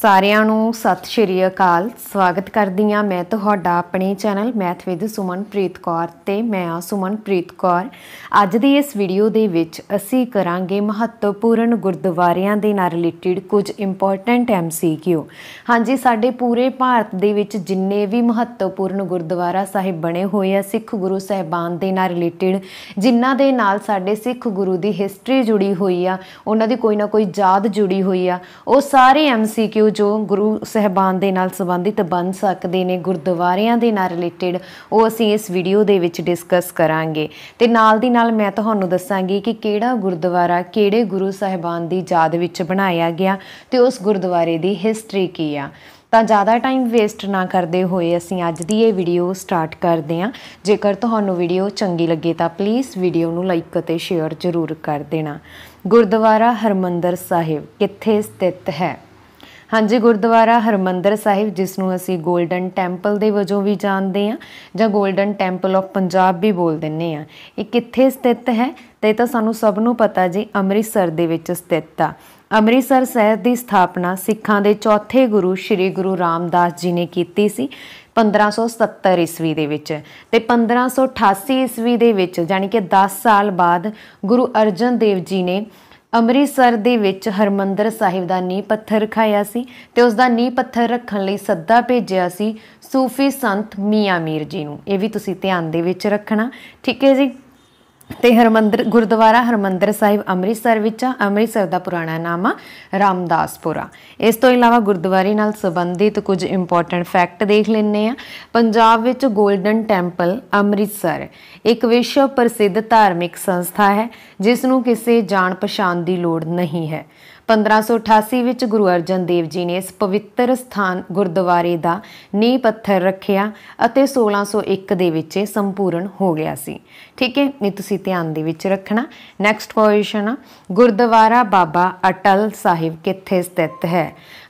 ਸਾਰਿਆਂ ਨੂੰ ਸਤਿ ਸ਼੍ਰੀ ਅਕਾਲ ਸਵਾਗਤ ਕਰਦੀ ਆ ਮੈਂ ਤੁਹਾਡਾ ਆਪਣੇ channel math with Sumanpreet Kaur ਤੇ ਮੈਂ ਆ ਸੁਮਨਪ੍ਰੀਤ ਕੌਰ ਅੱਜ ਦੀ ਇਸ ਵੀਡੀਓ ਦੇ ਵਿੱਚ ਅਸੀਂ ਕਰਾਂਗੇ ਮਹੱਤਵਪੂਰਨ ਗੁਰਦੁਆਰਿਆਂ ਦੇ ਨਾਲ ਰਿਲੇਟਡ ਕੁਝ ਇੰਪੋਰਟੈਂਟ ਐਮਸੀਕਿਊ ਹਾਂਜੀ ਸਾਡੇ ਪੂਰੇ ਭਾਰਤ ਦੇ ਵਿੱਚ ਜਿੰਨੇ ਵੀ ਮਹੱਤਵਪੂਰਨ ਗੁਰਦੁਆਰਾ ਸਾਹਿਬ ਬਣੇ ਹੋਏ ਆ ਸਿੱਖ ਗੁਰੂ ਸਹਿਬਾਨ ਦੇ ਨਾਲ ਰਿਲੇਟਡ ਜਿਨ੍ਹਾਂ ਦੇ ਨਾਲ ਸਾਡੇ ਸਿੱਖ ਗੁਰੂ ਦੀ ਹਿਸਟਰੀ ਜੁੜੀ ਹੋਈ ਆ ਉਹਨਾਂ ਦੀ ਕੋਈ ਨਾ ਕੋਈ ਯਾਦ ਜੁੜੀ ਹੋਈ ਆ ਉਹ ਸਾਰੇ ਐਮਸੀਕਿਊ ਕਿ ਉਹ ਜੋ ਗੁਰੂ ਸਹਿਬਾਨ ਦੇ ਨਾਲ ਸੰਬੰਧਿਤ ਬਣ ਸਕਦੇ ਨੇ ਗੁਰਦੁਆਰਿਆਂ ਦੇ ਨਾਲ ਰਿਲੇਟਡ ਉਹ ਅਸੀਂ ਇਸ ਵੀਡੀਓ ਦੇ ਵਿੱਚ ਡਿਸਕਸ ਕਰਾਂਗੇ ਤੇ ਨਾਲ ਦੀ ਨਾਲ ਮੈਂ ਤੁਹਾਨੂੰ ਦੱਸਾਂਗੀ ਕਿ ਕਿਹੜਾ ਗੁਰਦੁਆਰਾ ਕਿਹੜੇ ਗੁਰੂ ਸਹਿਬਾਨ ਦੀ ਯਾਦ ਵਿੱਚ ਬਣਾਇਆ ਗਿਆ ਤੇ ਉਸ ਗੁਰਦੁਆਰੇ ਦੀ ਹਿਸਟਰੀ ਕੀ ਆ ਤਾਂ ਜ਼ਿਆਦਾ ਟਾਈਮ ਵੇਸਟ ਨਾ ਕਰਦੇ ਹੋਏ ਅਸੀਂ ਅੱਜ ਦੀ ਇਹ ਵੀਡੀਓ ਸਟਾਰਟ ਕਰਦੇ ਹਾਂ ਜੇਕਰ ਤੁਹਾਨੂੰ ਵੀਡੀਓ ਚੰਗੀ ਲੱਗੇ ਤਾਂ ਪਲੀਜ਼ ਵੀਡੀਓ ਨੂੰ ਲਾਈਕ ਅਤੇ ਸ਼ੇਅਰ ਜ਼ਰੂਰ ਕਰ ਦੇਣਾ ਗੁਰਦੁਆਰਾ ਹਰਮੰਦਰ ਸਾਹਿਬ ਕਿੱਥੇ ਸਥਿਤ ਹੈ ਹਾਂਜੀ ਗੁਰਦੁਆਰਾ ਹਰਮੰਦਰ ਸਾਹਿਬ ਜਿਸ ਨੂੰ ਅਸੀਂ 골ਡਨ ਟੈਂਪਲ ਦੇ ਵਜੋਂ ਵੀ ਜਾਣਦੇ ਆ ਜਾਂ 골ਡਨ ਟੈਂਪਲ ਆਫ ਪੰਜਾਬ ਵੀ ਬੋਲ ਦਿੰਨੇ ਆ ਇਹ ਕਿੱਥੇ ਸਥਿਤ ਹੈ ਤੇ ਤਾਂ ਸਾਨੂੰ ਸਭ ਨੂੰ ਪਤਾ ਜੀ ਅੰਮ੍ਰਿਤਸਰ ਦੇ ਵਿੱਚ ਸਥਿਤ ਆ ਅੰਮ੍ਰਿਤਸਰ ਸਹਿਰ ਦੀ ਸਥਾਪਨਾ ਸਿੱਖਾਂ ਦੇ ਚੌਥੇ ਗੁਰੂ ਸ੍ਰੀ ਗੁਰੂ ਰਾਮਦਾਸ ਜੀ ਨੇ ਕੀਤੀ ਸੀ 1570 ਈਸਵੀ ਦੇ ਵਿੱਚ ਤੇ 1588 ਈਸਵੀ ਦੇ ਵਿੱਚ ਜਾਨੀ ਕਿ 10 ਸਾਲ ਬਾਅਦ ਗੁਰੂ ਅਰਜਨ ਦੇਵ ਜੀ ਨੇ ਅੰਮ੍ਰਿਤਸਰ ਦੇ ਵਿੱਚ ਹਰਮੰਦਰ ਸਾਹਿਬ ਦਾ ਨੀਂਹ ਪੱਥਰ ਰਖਾਇਆ ਸੀ ਤੇ ਉਸ ਦਾ ਨੀਂਹ ਪੱਥਰ ਰੱਖਣ ਲਈ ਸੱਦਾ ਭੇਜਿਆ ਸੀ ਸੂਫੀ ਸੰਤ ਮੀਆਂ ਮੀਰ ਜੀ ਨੂੰ ਇਹ ਵੀ ਤੁਸੀਂ ਧਿਆਨ ਦੇ ਵਿੱਚ ਰੱਖਣਾ ਠੀਕ ਹੈ ਜੀ ਤੇ ਹਰਮੰਦਰ ਗੁਰਦੁਆਰਾ ਹਰਮੰਦਰ ਸਾਹਿਬ ਅੰਮ੍ਰਿਤਸਰ ਵਿੱਚ ਆ ਅੰਮ੍ਰਿਤਸਰ ਦਾ ਪੁਰਾਣਾ ਨਾਮ ਆ ਰਾਮਦਾਸਪੁਰਾ ਇਸ ਤੋਂ ਇਲਾਵਾ ਗੁਰਦੁਆਰੇ ਨਾਲ ਸੰਬੰਧਿਤ ਕੁਝ ਇੰਪੋਰਟੈਂਟ ਫੈਕਟ ਦੇਖ ਲੈਣੇ ਆ ਪੰਜਾਬ ਵਿੱਚ 골ਡਨ ਟੈਂਪਲ ਅੰਮ੍ਰਿਤਸਰ ਇੱਕ ਵਿਸ਼ਵ ਪ੍ਰਸਿੱਧ ਧਾਰਮਿਕ ਸੰਸਥਾ ਹੈ ਜਿਸ ਨੂੰ ਕਿਸੇ ਜਾਣ ਪਛਾਣ ਦੀ ਲੋੜ ਨਹੀਂ ਹੈ 1588 ਵਿੱਚ ਗੁਰੂ ਅਰਜਨ ਦੇਵ ਜੀ ਨੇ ਇਸ ਪਵਿੱਤਰ ਸਥਾਨ ਗੁਰਦੁਆਰੇ ਦਾ ਨੀਂਹ ਪੱਥਰ ਰੱਖਿਆ ਅਤੇ 1601 ਦੇ ਵਿੱਚ ਇਹ ਸੰਪੂਰਨ ਹੋ ਗਿਆ ਸੀ ਠੀਕ ਹੈ ਇਹ ਤੁਸੀਂ ਧਿਆਨ ਦੇ ਵਿੱਚ ਰੱਖਣਾ ਨੈਕਸਟ ਕੁਐਸਚਨ ਗੁਰਦੁਆਰਾ ਬਾਬਾ ਅਟਲ ਸਾਹਿਬ ਕਿੱਥੇ ਸਥਿਤ ਹੈ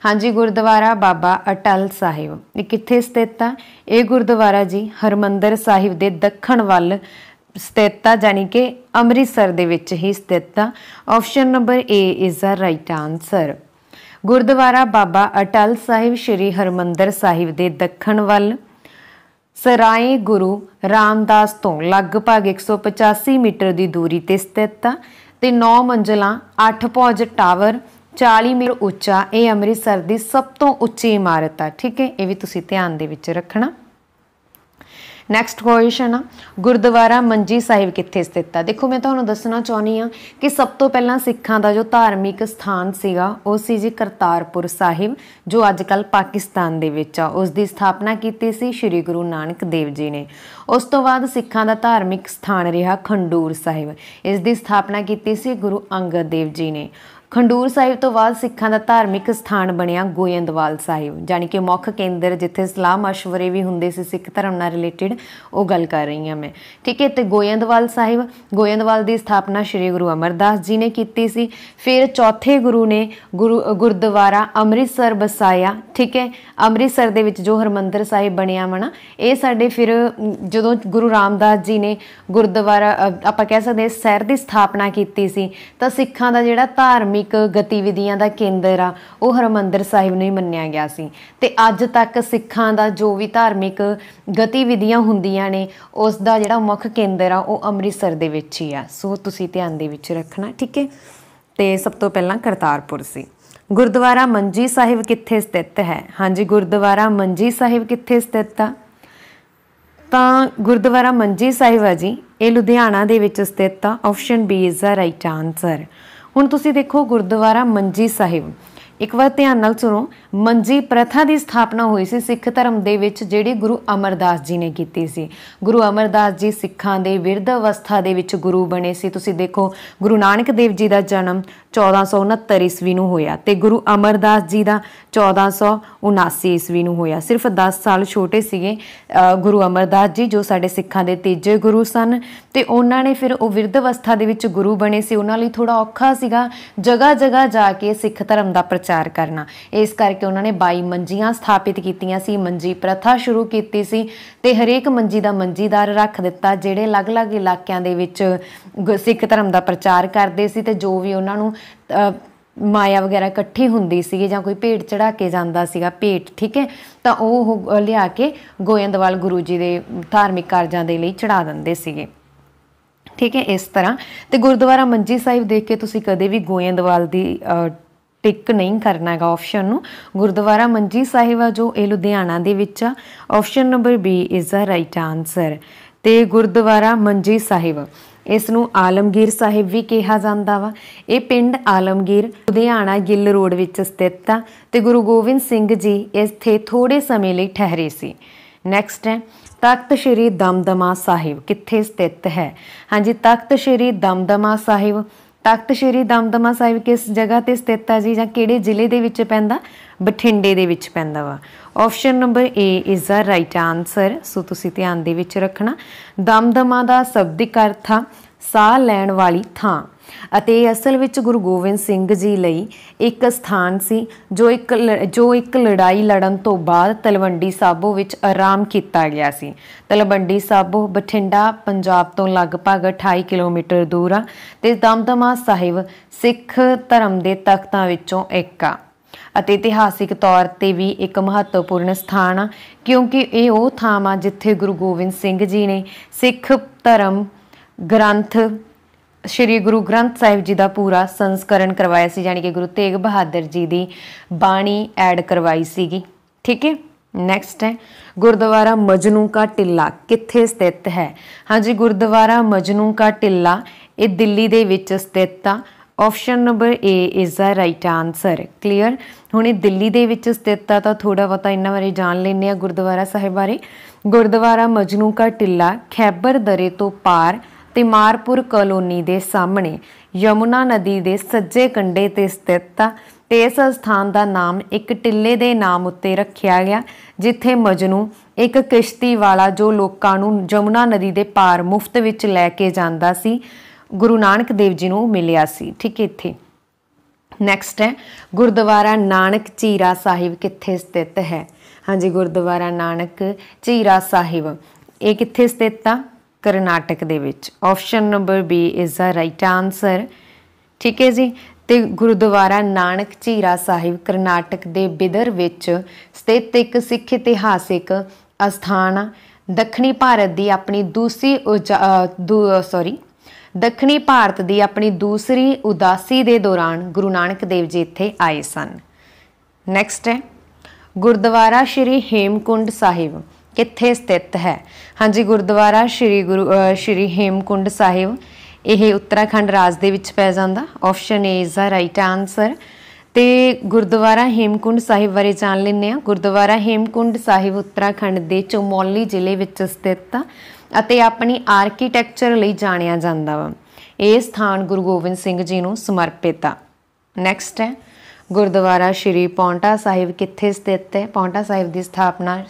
ਹਾਂਜੀ ਗੁਰਦੁਆਰਾ ਬਾਬਾ ਅਟਲ ਸਾਹਿਬ ਇਹ ਕਿੱਥੇ ਸਥਿਤ ਆ ਇਹ ਗੁਰਦੁਆਰਾ ਜੀ ਹਰਮੰਦਰ ਸਾਹਿਬ ਦੇ ਦੱਖਣ ਵੱਲ ਸਥਿਤ ਆ ਜਾਨੀ ਕਿ ਅੰਮ੍ਰਿਤਸਰ ਦੇ ਵਿੱਚ ਹੀ ਸਥਿਤ ਆ option number A is a right answer Gurdwara Baba Atal Sahib Sri Harmandir Sahib ਦੇ ਦੱਖਣ ਵੱਲ ਸਰਾਏ ਗੁਰੂ ਰਾਮਦਾਸ ਤੋਂ ਲਗਭਗ 185 ਮੀਟਰ ਦੀ ਦੂਰੀ ਤੇ ਸਥਿਤ ਆ ਤੇ 9 ਮੰਜ਼ਲਾ 8 ਪੌਜ ਟਾਵਰ 40 ਮੀਟਰ ਉੱਚਾ ਇਹ ਅੰਮ੍ਰਿਤਸਰ ਦੀ ਸਭ ਤੋਂ ਉੱਚੀ ਇਮਾਰਤ ਆ ਠੀਕ ਹੈ ਇਹ ਵੀ ਤੁਸੀਂ ਧਿਆਨ ਦੇ ਵਿੱਚ ਰੱਖਣਾ ਨੈਕਸਟ ਕੁਐਸਚਨ ਆ ਗੁਰਦੁਆਰਾ ਮੰਜੀ ਸਾਹਿਬ ਕਿੱਥੇ ਸਥਿਤ ਆ ਦੇਖੋ ਮੈਂ ਤੁਹਾਨੂੰ ਦੱਸਣਾ ਚਾਹੁੰਦੀ ਆ ਕਿ ਸਭ ਤੋਂ ਪਹਿਲਾਂ ਸਿੱਖਾਂ ਦਾ ਜੋ ਧਾਰਮਿਕ ਸਥਾਨ ਸੀਗਾ ਉਹ ਸੀ ਜੀ ਕਰਤਾਰਪੁਰ ਸਾਹਿਬ ਜੋ ਅੱਜ ਕੱਲ ਪਾਕਿਸਤਾਨ ਦੇ ਵਿੱਚ ਆ ਉਸ ਦੀ ਸਥਾਪਨਾ ਕੀਤੀ ਸੀ ਸ੍ਰੀ ਗੁਰੂ ਨਾਨਕ ਦੇਵ ਜੀ ਨੇ ਉਸ ਤੋਂ ਬਾਅਦ ਸਿੱਖਾਂ ਦਾ ਧਾਰਮਿਕ ਸਥਾਨ ਰਿਹਾ ਖੰਡੂਰ ਸਾਹਿਬ ਇਸ ਦੀ ਸਥਾਪਨਾ ਕੀਤੀ ਸੀ ਗੁਰੂ ਅੰਗਦ ਦੇਵ ਜੀ ਨੇ ਖੰਡੂਰ ਸਾਹਿਬ ਤੋਂ ਬਾਅਦ ਸਿੱਖਾਂ ਦਾ ਧਾਰਮਿਕ ਸਥਾਨ ਬਣਿਆ ਗੋਇੰਦਵਾਲ ਸਾਹਿਬ ਜਾਨੀ ਕਿ ਮੁੱਖ ਕੇਂਦਰ ਜਿੱਥੇ ਸਲਾਮ ਅਸ਼ਵਰੇ ਵੀ ਹੁੰਦੇ ਸੀ ਸਿੱਖ ਧਰਮ ਨਾਲ ਰਿਲੇਟਡ ਉਹ ਗੱਲ ਕਰ ਰਹੀ ਹਾਂ ਮੈਂ ਠੀਕ ਹੈ ਤੇ ਗੋਇੰਦਵਾਲ ਸਾਹਿਬ ਗੋਇੰਦਵਾਲ ਦੀ ਸਥਾਪਨਾ ਸ੍ਰੀ ਗੁਰੂ ਅਮਰਦਾਸ ਜੀ ਨੇ ਕੀਤੀ ਸੀ ਫਿਰ ਚੌਥੇ ਗੁਰੂ ਨੇ ਗੁਰਦੁਆਰਾ ਅੰਮ੍ਰਿਤਸਰ ਬਸਾਇਆ ਠੀਕ ਹੈ ਅੰਮ੍ਰਿਤਸਰ ਦੇ ਵਿੱਚ ਜੋ ਹਰਮੰਦਰ ਸਾਹਿਬ ਬਣਿਆ ਮਣਾ ਇਹ ਸਾਡੇ ਫਿਰ ਜਦੋਂ ਗੁਰੂ ਰਾਮਦਾਸ ਜੀ ਨੇ ਗੁਰਦੁਆਰਾ ਆਪਾਂ ਕਹਿ ਸਕਦੇ ਸੈਰ ਦੀ ਸਥਾਪਨਾ ਕੀਤੀ ਸੀ ਤਾਂ ਸਿੱਖਾਂ ਦਾ ਜਿਹੜਾ ਧਾਰਮਿਕ ਧਾਰਮਿਕ ਗਤੀਵਿਧੀਆਂ ਦਾ ਕੇਂਦਰ ਆ ਉਹ ਹਰਮੰਦਰ ਸਾਹਿਬ ਨੂੰ ਹੀ ਮੰਨਿਆ ਗਿਆ ਸੀ ਤੇ ਅੱਜ ਤੱਕ ਸਿੱਖਾਂ ਦਾ ਜੋ ਵੀ ਧਾਰਮਿਕ ਗਤੀਵਿਧੀਆਂ ਹੁੰਦੀਆਂ ਨੇ ਉਸ ਦਾ ਜਿਹੜਾ ਮੁੱਖ ਕੇਂਦਰ ਆ ਉਹ ਅੰਮ੍ਰਿਤਸਰ ਦੇ ਵਿੱਚ ਹੀ ਆ ਸੋ ਤੁਸੀਂ ਧਿਆਨ ਦੇ ਵਿੱਚ ਰੱਖਣਾ ਠੀਕ ਹੈ ਤੇ ਸਭ ਤੋਂ ਪਹਿਲਾਂ ਕਰਤਾਰਪੁਰ ਸੀ ਗੁਰਦੁਆਰਾ ਮੰਜੀ ਸਾਹਿਬ ਕਿੱਥੇ ਸਥਿਤ ਹੈ ਹਾਂਜੀ ਗੁਰਦੁਆਰਾ ਮੰਜੀ ਸਾਹਿਬ ਕਿੱਥੇ ਸਥਿਤ ਆ ਤਾਂ ਗੁਰਦੁਆਰਾ ਮੰਜੀ ਸਾਹਿਬ ਆ ਜੀ ਇਹ ਲੁਧਿਆਣਾ ਦੇ ਵਿੱਚ ਸਥਿਤ ਆ option B is the right answer ਹੁਣ ਤੁਸੀਂ ਦੇਖੋ ਗੁਰਦੁਆਰਾ ਮੰਜੀ ਸਾਹਿਬ ਇੱਕ ਵਾਰ ਧਿਆਨ ਨਾਲ ਸੁਣੋ ਮੰਜੀ ਪ੍ਰਥਾ ਦੀ ਸਥਾਪਨਾ ਹੋਈ ਸੀ ਸਿੱਖ ਧਰਮ ਦੇ ਵਿੱਚ ਜਿਹੜੀ ਗੁਰੂ ਅਮਰਦਾਸ ਜੀ ਨੇ ਕੀਤੀ ਸੀ ਗੁਰੂ ਅਮਰਦਾਸ ਜੀ ਸਿੱਖਾਂ ਦੇ ਵਿਰਧ ਅਵਸਥਾ ਦੇ ਵਿੱਚ ਗੁਰੂ ਬਣੇ ਸੀ ਤੁਸੀਂ ਦੇਖੋ ਗੁਰੂ ਨਾਨਕ ਦੇਵ ਜੀ ਦਾ ਜਨਮ 1469 ਈਸਵੀ ਨੂੰ ਹੋਇਆ ਤੇ ਗੁਰੂ ਅਮਰਦਾਸ ਜੀ ਦਾ 1479 ਈਸਵੀ ਨੂੰ ਹੋਇਆ ਸਿਰਫ 10 ਸਾਲ ਛੋਟੇ ਸੀਗੇ ਗੁਰੂ ਅਮਰਦਾਸ ਜੀ ਜੋ ਸਾਡੇ ਸਿੱਖਾਂ ਦੇ ਤੀਜੇ ਗੁਰੂ ਸਨ ਤੇ ਉਹਨਾਂ ਨੇ ਫਿਰ ਉਹ ਵਿਰਧ ਅਵਸਥਾ ਦੇ ਵਿੱਚ ਗੁਰੂ ਬਣੇ ਸੀ ਉਹਨਾਂ ਲਈ ਥੋੜਾ ਔਖਾ ਸੀਗਾ ਜਗਾ ਜਗਾ ਜਾ ਕੇ ਸਿੱਖ ਧਰਮ ਦਾ ਪ੍ਰਚਾਰ ਕਰਨਾ ਇਸ ਕਰਕੇ ਉਹਨਾਂ ਨੇ 22 ਮੰਜੀਆਂ ਸਥਾਪਿਤ ਕੀਤੀਆਂ ਸੀ ਮੰਜੀ ਪ੍ਰਥਾ ਸ਼ੁਰੂ ਕੀਤੀ ਸੀ ਤੇ ਹਰੇਕ ਮੰਜੀ ਦਾ ਮੰਜੀਦਾਰ ਰੱਖ ਦਿੱਤਾ ਜਿਹੜੇ ਅਲੱਗ-ਅਲੱਗ ਇਲਾਕਿਆਂ ਦੇ ਵਿੱਚ ਸਿੱਖ ਧਰਮ ਦਾ ਪ੍ਰਚਾਰ ਕਰਦੇ ਸੀ ਤੇ ਜੋ ਵੀ ਉਹਨਾਂ ਨੂੰ ਮਾਇਆ ਵਗੈਰਾ ਇਕੱਠੀ ਹੁੰਦੀ ਸੀ ਜਾਂ ਕੋਈ ਭੇਟ ਚੜਾ ਕੇ ਜਾਂਦਾ ਸੀਗਾ ਭੇਟ ਠੀਕ ਹੈ ਤਾਂ ਉਹ ਲਿਆ ਕੇ ਗੋਇੰਦਵਾਲ ਗੁਰੂ ਜੀ ਦੇ ਧਾਰਮਿਕ ਕਾਰਜਾਂ ਦੇ ਲਈ ਚੜਾ ਦਿੰਦੇ ਸੀਗੇ ਠੀਕ ਹੈ ਇਸ ਤਰ੍ਹਾਂ ਤੇ ਗੁਰਦੁਆਰਾ ਮੰਜੀ ਸਾਹਿਬ ਦੇਖ ਕੇ ਤੁਸੀਂ ਕਦੇ ਵੀ ਗੋਇੰਦਵਾਲ ਦੀ ਟਿਕ ਨਹੀਂ ਕਰਨਾ ਹੈਗਾ ਆਪਸ਼ਨ ਨੂੰ ਗੁਰਦੁਆਰਾ ਮੰਜੀ ਸਾਹਿਬ ਆ ਜੋ ਇਹ ਲੁਧਿਆਣਾ ਦੇ ਵਿੱਚ ਆ option number B is the right answer ਤੇ ਗੁਰਦੁਆਰਾ ਮੰਜੀ ਸਾਹਿਬ ਇਸ ਨੂੰ ਆਲਮਗੀਰ ਸਾਹਿਬ ਵੀ ਕਿਹਾ ਜਾਂਦਾ ਵਾ ਇਹ ਪਿੰਡ ਆਲਮਗੀਰ ਲੁਧਿਆਣਾ ਗਿੱਲ ਰੋਡ ਵਿੱਚ ਸਥਿਤ ਆ ਤੇ ਗੁਰੂ ਗੋਬਿੰਦ ਸਿੰਘ ਜੀ ਇੱਥੇ ਥੋੜੇ ਸਮੇਂ ਲਈ ਠਹਿਰੇ ਸੀ ਨੈਕਸਟ ਹੈ ਤਖਤ ਸ਼੍ਰੀ ਦਮਦਮਾ ਸਾਹਿਬ ਕਿੱਥੇ ਸਥਿਤ ਹੈ ਹਾਂਜੀ ਤਖਤ ਸ਼੍ਰੀ ਦਮਦਮਾ ਸਾਹਿਬ ਤਖਤ ਸ਼੍ਰੀ ਦਮਦਮਾ ਸਾਹਿਬ ਕਿਸ ਜਗ੍ਹਾ ਤੇ ਸਥਿਤ ਹੈ ਜੀ ਜਾਂ ਕਿਹੜੇ ਜ਼ਿਲ੍ਹੇ ਦੇ ਵਿੱਚ ਪੈਂਦਾ ਬਠਿੰਡੇ ਦੇ ਵਿੱਚ ਪੈਂਦਾ ਵਾ option number A is the right answer so ਤੁਸੀਂ ਧਿਆਨ ਦੇ ਵਿੱਚ ਰੱਖਣਾ ਦਮਦਮਾ ਦਾ ਸ਼ਬਦਿਕ ਅਰਥ ਆ ਸਾਹ ਲੈਣ ਵਾਲੀ ਥਾਂ ਅਤੇ ਅਸਲ ਵਿੱਚ ਗੁਰੂ ਗੋਬਿੰਦ ਸਿੰਘ ਜੀ ਲਈ ਇੱਕ ਸਥਾਨ ਸੀ ਜੋ ਇੱਕ ਜੋ ਇੱਕ ਲੜਾਈ ਲੜਨ ਤੋਂ ਬਾਅਦ ਤਲਵੰਡੀ ਸਾਬੋ ਵਿੱਚ ਆਰਾਮ ਕੀਤਾ ਗਿਆ ਸੀ ਤਲਵੰਡੀ ਸਾਬੋ ਬਠਿੰਡਾ ਪੰਜਾਬ ਤੋਂ ਲਗਭਗ 28 ਕਿਲੋਮੀਟਰ ਦੂਰ ਆ ਤੇ ਦਮਦਮਾ ਸਾਹਿਬ ਸਿੱਖ ਧਰਮ ਦੇ ਤਖਤਾਂ ਵਿੱਚੋਂ ਇੱਕ ਆ ਅਤੇ ਇਤਿਹਾਸਿਕ ਤੌਰ ਤੇ ਵੀ ਇੱਕ ਮਹੱਤਵਪੂਰਨ ਸਥਾਨ ਆ ਕਿਉਂਕਿ ਇਹ ਉਹ ਥਾਂ ਆ ਜਿੱਥੇ ਗੁਰੂ ਗੋਬਿੰਦ ਸਿੰਘ ਜੀ ਨੇ ਸਿੱਖ ਧਰਮ ਗ੍ਰੰਥ ਸ਼੍ਰੀ ਗੁਰੂ ਗ੍ਰੰਥ ਸਾਹਿਬ ਜੀ ਦਾ ਪੂਰਾ ਸੰਸਕਰਣ ਕਰਵਾਇਆ ਸੀ ਯਾਨੀ ਕਿ ਗੁਰੂ ਤੇਗ ਬਹਾਦਰ ਜੀ ਦੀ ਬਾਣੀ ਐਡ ਕਰਵਾਈ ਸੀਗੀ ਠੀਕ ਹੈ ਨੈਕਸਟ ਹੈ ਗੁਰਦੁਆਰਾ ਮਜਨੂ ਕਾ ਟਿੱਲਾ ਕਿੱਥੇ ਸਥਿਤ ਹੈ ਹਾਂਜੀ ਗੁਰਦੁਆਰਾ ਮਜਨੂ ਕਾ ਟਿੱਲਾ ਇਹ ਦਿੱਲੀ ਦੇ ਵਿੱਚ ਸਥਿਤ ਆ option number A is the right answer clear ਹੁਣ ਇਹ ਦਿੱਲੀ ਦੇ ਵਿੱਚ ਸਥਿਤ ਆ ਤਾਂ ਥੋੜਾ ਬਤਾ ਇੰਨਾ ਬਾਰੇ ਜਾਣ ਲੈਣੇ ਆ ਗੁਰਦੁਆਰਾ ਸਾਹਿਬ ਬਾਰੇ ਗੁਰਦੁਆਰਾ ਮਜਨੂ ਕਾ ਟਿੱਲਾ ਖੈਬਰ ਦਰੇ ਤੋਂ ਪਾਰ ਤੇ ਮਾਰਪੁਰ ਕਲੋਨੀ ਦੇ ਸਾਹਮਣੇ ਯਮੁਨਾ ਨਦੀ ਦੇ ਸੱਜੇ ਕੰਢੇ ਤੇ ਸਥਿਤ ਆ ਤੇ ਇਸ ਸਥਾਨ ਦਾ ਨਾਮ ਇੱਕ ਟਿੱਲੇ ਦੇ ਨਾਮ ਉੱਤੇ ਰੱਖਿਆ ਗਿਆ ਜਿੱਥੇ ਮਜਨੂ ਇੱਕ ਕਿਸ਼ਤੀ ਵਾਲਾ ਜੋ ਲੋਕਾਂ ਨੂੰ ਜਮੁਨਾ ਨਦੀ ਦੇ ਪਾਰ ਮੁਫਤ ਵਿੱਚ ਲੈ ਕੇ ਜਾਂਦਾ ਸੀ ਗੁਰੂ ਨਾਨਕ ਦੇਵ ਜੀ ਨੂੰ ਮਿਲਿਆ ਸੀ ਠੀਕ ਹੈ ਇੱਥੇ ਨੈਕਸਟ ਹੈ ਗੁਰਦੁਆਰਾ ਨਾਨਕ ਚੀਰਾ ਸਾਹਿਬ ਕਿੱਥੇ ਸਥਿਤ ਹੈ ਹਾਂਜੀ ਗੁਰਦੁਆਰਾ ਨਾਨਕ ਚੀਰਾ ਸਾਹਿਬ ਇਹ ਕਿੱਥੇ ਸਥਿਤ ਆ ਕਰਨਾਟਕ ਦੇ ਵਿੱਚ option number B is the right answer ਠੀਕ ਹੈ ਜੀ ਤੇ ਗੁਰਦੁਆਰਾ ਨਾਨਕ ਚੀਰਾ ਸਾਹਿਬ ਕਰਨਾਟਕ ਦੇ ਬਿਦਰ ਵਿੱਚ ਸਥਿਤ ਇੱਕ ਸਿੱਖ ਇਤਿਹਾਸਿਕ ਅਸਥਾਨ ਦੱਖਣੀ ਭਾਰਤ ਦੀ ਆਪਣੀ ਦੂਸਰੀ ਸੌਰੀ ਦੱਖਣੀ ਭਾਰਤ ਦੀ ਆਪਣੀ ਦੂਸਰੀ ਉਦਾਸੀ ਦੇ ਦੌਰਾਨ ਗੁਰੂ ਨਾਨਕ ਦੇਵ ਜੀ ਇੱਥੇ ਆਏ ਸਨ ਨੈਕਸਟ ਹੈ ਗੁਰਦੁਆਰਾ ਸ਼੍ਰੀ ਹੇਮਕੁੰਡ ਸਾਹਿਬ ਕਿੱਥੇ ਸਥਿਤ ਹੈ ਹਾਂਜੀ ਗੁਰਦੁਆਰਾ ਸ਼੍ਰੀ ਗੁਰੂ ਸ਼੍ਰੀ ਹੇਮਕੁੰਡ ਸਾਹਿਬ ਇਹ ਉੱਤਰਾਖੰਡ ਰਾਜ ਦੇ ਵਿੱਚ ਪੈ ਜਾਂਦਾ option A is the right answer ਤੇ ਗੁਰਦੁਆਰਾ ਹੇਮਕੁੰਡ ਸਾਹਿਬ ਬਾਰੇ ਜਾਣ ਲੈਂਦੇ ਆ ਗੁਰਦੁਆਰਾ ਹੇਮਕੁੰਡ ਸਾਹਿਬ ਉੱਤਰਾਖੰਡ ਦੇ ਚਮੋਲੀ ਜ਼ਿਲ੍ਹੇ ਵਿੱਚ ਸਥਿਤ ਆ ਅਤੇ ਆਪਣੀ ਆਰਕੀਟੈਕਚਰ ਲਈ ਜਾਣਿਆ ਜਾਂਦਾ ਵਾ ਇਹ ਸਥਾਨ ਗੁਰੂ ਗੋਬਿੰਦ ਸਿੰਘ ਜੀ ਨੂੰ ਸਮਰਪਿਤ ਆ ਨੈਕਸਟ ਹੈ ਗੁਰਦੁਆਰਾ ਸ਼੍ਰੀ ਪੌਂਟਾ ਸਾਹਿਬ ਕਿੱਥੇ ਸਥਿਤ ਹੈ ਪੌਂਟਾ ਸਾਹਿਬ ਦੀ ਸਥਾਪਨਾ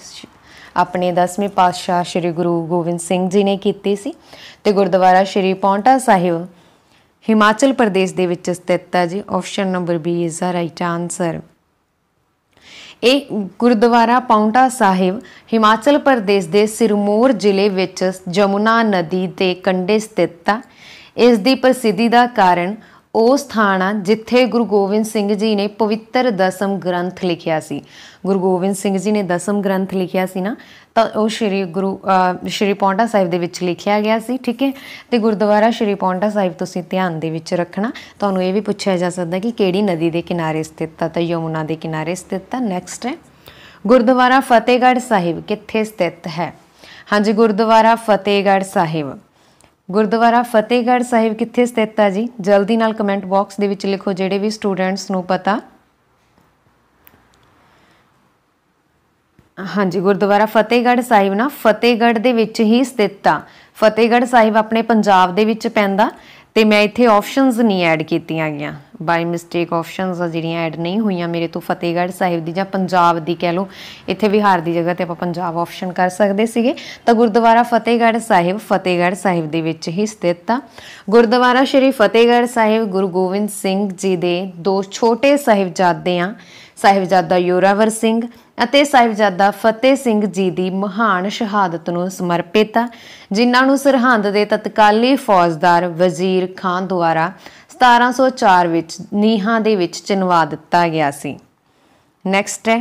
ਆਪਣੇ 10ਵੇਂ ਪਾਤਸ਼ਾਹ ਸ਼੍ਰੀ ਗੁਰੂ ਗੋਬਿੰਦ ਸਿੰਘ ਜੀ ਨੇ ਕੀਤੀ ਸੀ ਤੇ ਗੁਰਦੁਆਰਾ ਸ਼੍ਰੀ ਪੌਂਟਾ ਸਾਹਿਬ ਹਿਮਾਚਲ ਪ੍ਰਦੇਸ਼ ਦੇ ਵਿੱਚ ਸਥਿਤ ਹੈ ਜੀ option number B is the right answer ਇਹ ਗੁਰਦੁਆਰਾ ਪੌਂਟਾ ਸਾਹਿਬ ਹਿਮਾਚਲ ਪ੍ਰਦੇਸ਼ ਦੇ ਸਿਰਮੌਰ ਜ਼ਿਲ੍ਹੇ ਵਿੱਚ ਜਮੁਨਾ ਨਦੀ ਦੇ ਕੰਢੇ ਸਥਿਤ ਹੈ ਇਸ ਦੀ ਪ੍ਰਸਿੱਧੀ ਦਾ ਕਾਰਨ ਉਹ ਸਥਾਨ ਆ ਜਿੱਥੇ ਗੁਰੂ ਗੋਬਿੰਦ ਸਿੰਘ ਜੀ ਨੇ ਪਵਿੱਤਰ ਦਸਮ ਗ੍ਰੰਥ ਲਿਖਿਆ ਸੀ ਗੁਰੂ ਗੋਬਿੰਦ ਸਿੰਘ ਜੀ ਨੇ ਦਸਮ ਗ੍ਰੰਥ ਲਿਖਿਆ ਸੀ ਨਾ ਤਾਂ ਉਹ ਸ਼੍ਰੀ ਗੁਰੂ ਸ਼੍ਰੀ ਪੌਂਟਾ ਸਾਹਿਬ ਦੇ ਵਿੱਚ ਲਿਖਿਆ ਗਿਆ ਸੀ ਠੀਕ ਹੈ ਤੇ ਗੁਰਦੁਆਰਾ ਸ਼੍ਰੀ ਪੌਂਟਾ ਸਾਹਿਬ ਤੁਸੀਂ ਧਿਆਨ ਦੇ ਵਿੱਚ ਰੱਖਣਾ ਤੁਹਾਨੂੰ ਇਹ ਵੀ ਪੁੱਛਿਆ ਜਾ ਸਕਦਾ ਕਿ ਕਿਹੜੀ ਨਦੀ ਦੇ ਕਿਨਾਰੇ ਸਥਿਤ ਆ ਤਾਂ ਯਮੁਨਾ ਦੇ ਕਿਨਾਰੇ ਸਥਿਤ ਆ ਨੈਕਸਟ ਹੈ ਗੁਰਦੁਆਰਾ ਫਤਿਹਗੜ੍ਹ ਸਾਹਿਬ ਕਿੱਥੇ ਸਥਿਤ ਹੈ ਹਾਂਜੀ ਗੁਰਦੁਆਰਾ ਫਤਿਹਗੜ੍ਹ ਸਾਹਿਬ ਗੁਰਦੁਆਰਾ ਫਤਿਹਗੜ੍ਹ ਸਾਹਿਬ ਕਿੱਥੇ ਸਥਿਤ ਹੈ ਜੀ ਜਲਦੀ ਨਾਲ ਕਮੈਂਟ ਬਾਕਸ ਦੇ ਵਿੱਚ ਲਿਖੋ ਜਿਹੜੇ ਵੀ ਸਟੂਡੈਂਟਸ ਨੂੰ ਪਤਾ ਹਾਂਜੀ ਗੁਰਦੁਆਰਾ ਫਤਿਹਗੜ੍ਹ ਸਾਹਿਬ ਨਾ ਫਤਿਹਗੜ੍ਹ ਦੇ ਵਿੱਚ ਹੀ ਸਥਿਤ ਆ ਫਤਿਹਗੜ੍ਹ ਸਾਹਿਬ ਆਪਣੇ ਪੰਜਾਬ ਦੇ ਵਿੱਚ ਪੈਂਦਾ ਤੇ ਮੈਂ ਇੱਥੇ ਆਪਸ਼ਨਸ ਨਹੀਂ ਐਡ ਕੀਤੀਆਂ ਗਿਆ ਬਾਈ ਮਿਸਟੇਕ ਆਪਸ਼ਨਸ ਆ ਜਿਹੜੀਆਂ ਐਡ ਨਹੀਂ ਹੋਈਆਂ ਮੇਰੇ ਤੋਂ ਫਤਿਹਗੜ੍ਹ ਸਾਹਿਬ ਦੀ ਜਾਂ ਪੰਜਾਬ ਦੀ ਕਹਿ ਲਓ ਇੱਥੇ ਵਿਹਾਰ ਦੀ ਜਗ੍ਹਾ ਤੇ ਆਪਾਂ ਪੰਜਾਬ ਆਪਸ਼ਨ ਕਰ ਸਕਦੇ ਸੀਗੇ ਤਾਂ ਗੁਰਦੁਆਰਾ ਫਤਿਹਗੜ੍ਹ ਸਾਹਿਬ ਫਤਿਹਗੜ੍ਹ ਸਾਹਿਬ ਦੇ ਵਿੱਚ ਹੀ ਸਥਿਤ ਆ ਗੁਰਦੁਆਰਾ ਸ਼੍ਰੀ ਫਤਿਹਗੜ੍ਹ ਸਾਹਿਬ ਗੁਰੂ ਗੋਬਿੰਦ ਸਿੰਘ ਜੀ ਦੇ ਦੋ ਛੋਟੇ ਸਾਹਿਬਜ਼ਾਦੇ ਆ ਸਾਹਿਬਜ਼ਾਦਾ ਯੋਰਾਵਰ ਸਿੰਘ ਅਤੇ ਸਾਹਿਬਜ਼ਾਦਾ ਫਤਿਹ ਸਿੰਘ ਜੀ ਦੀ ਮਹਾਨ ਸ਼ਹਾਦਤ ਨੂੰ ਸਮਰਪਿਤ ਆ ਜਿਨ੍ਹਾਂ ਨੂੰ ਸਰਹੰਦ ਦੇ ਤਤਕਾਲੀ ਫੌਜਦਾਰ ਵਜ਼ੀਰ ਖਾਨ ਦੁਆਰਾ 1704 ਵਿੱਚ ਨੀਹਾਂ ਦੇ ਵਿੱਚ ਚਿਨਵਾ ਦਿੱਤਾ ਗਿਆ ਸੀ ਨੈਕਸਟ ਹੈ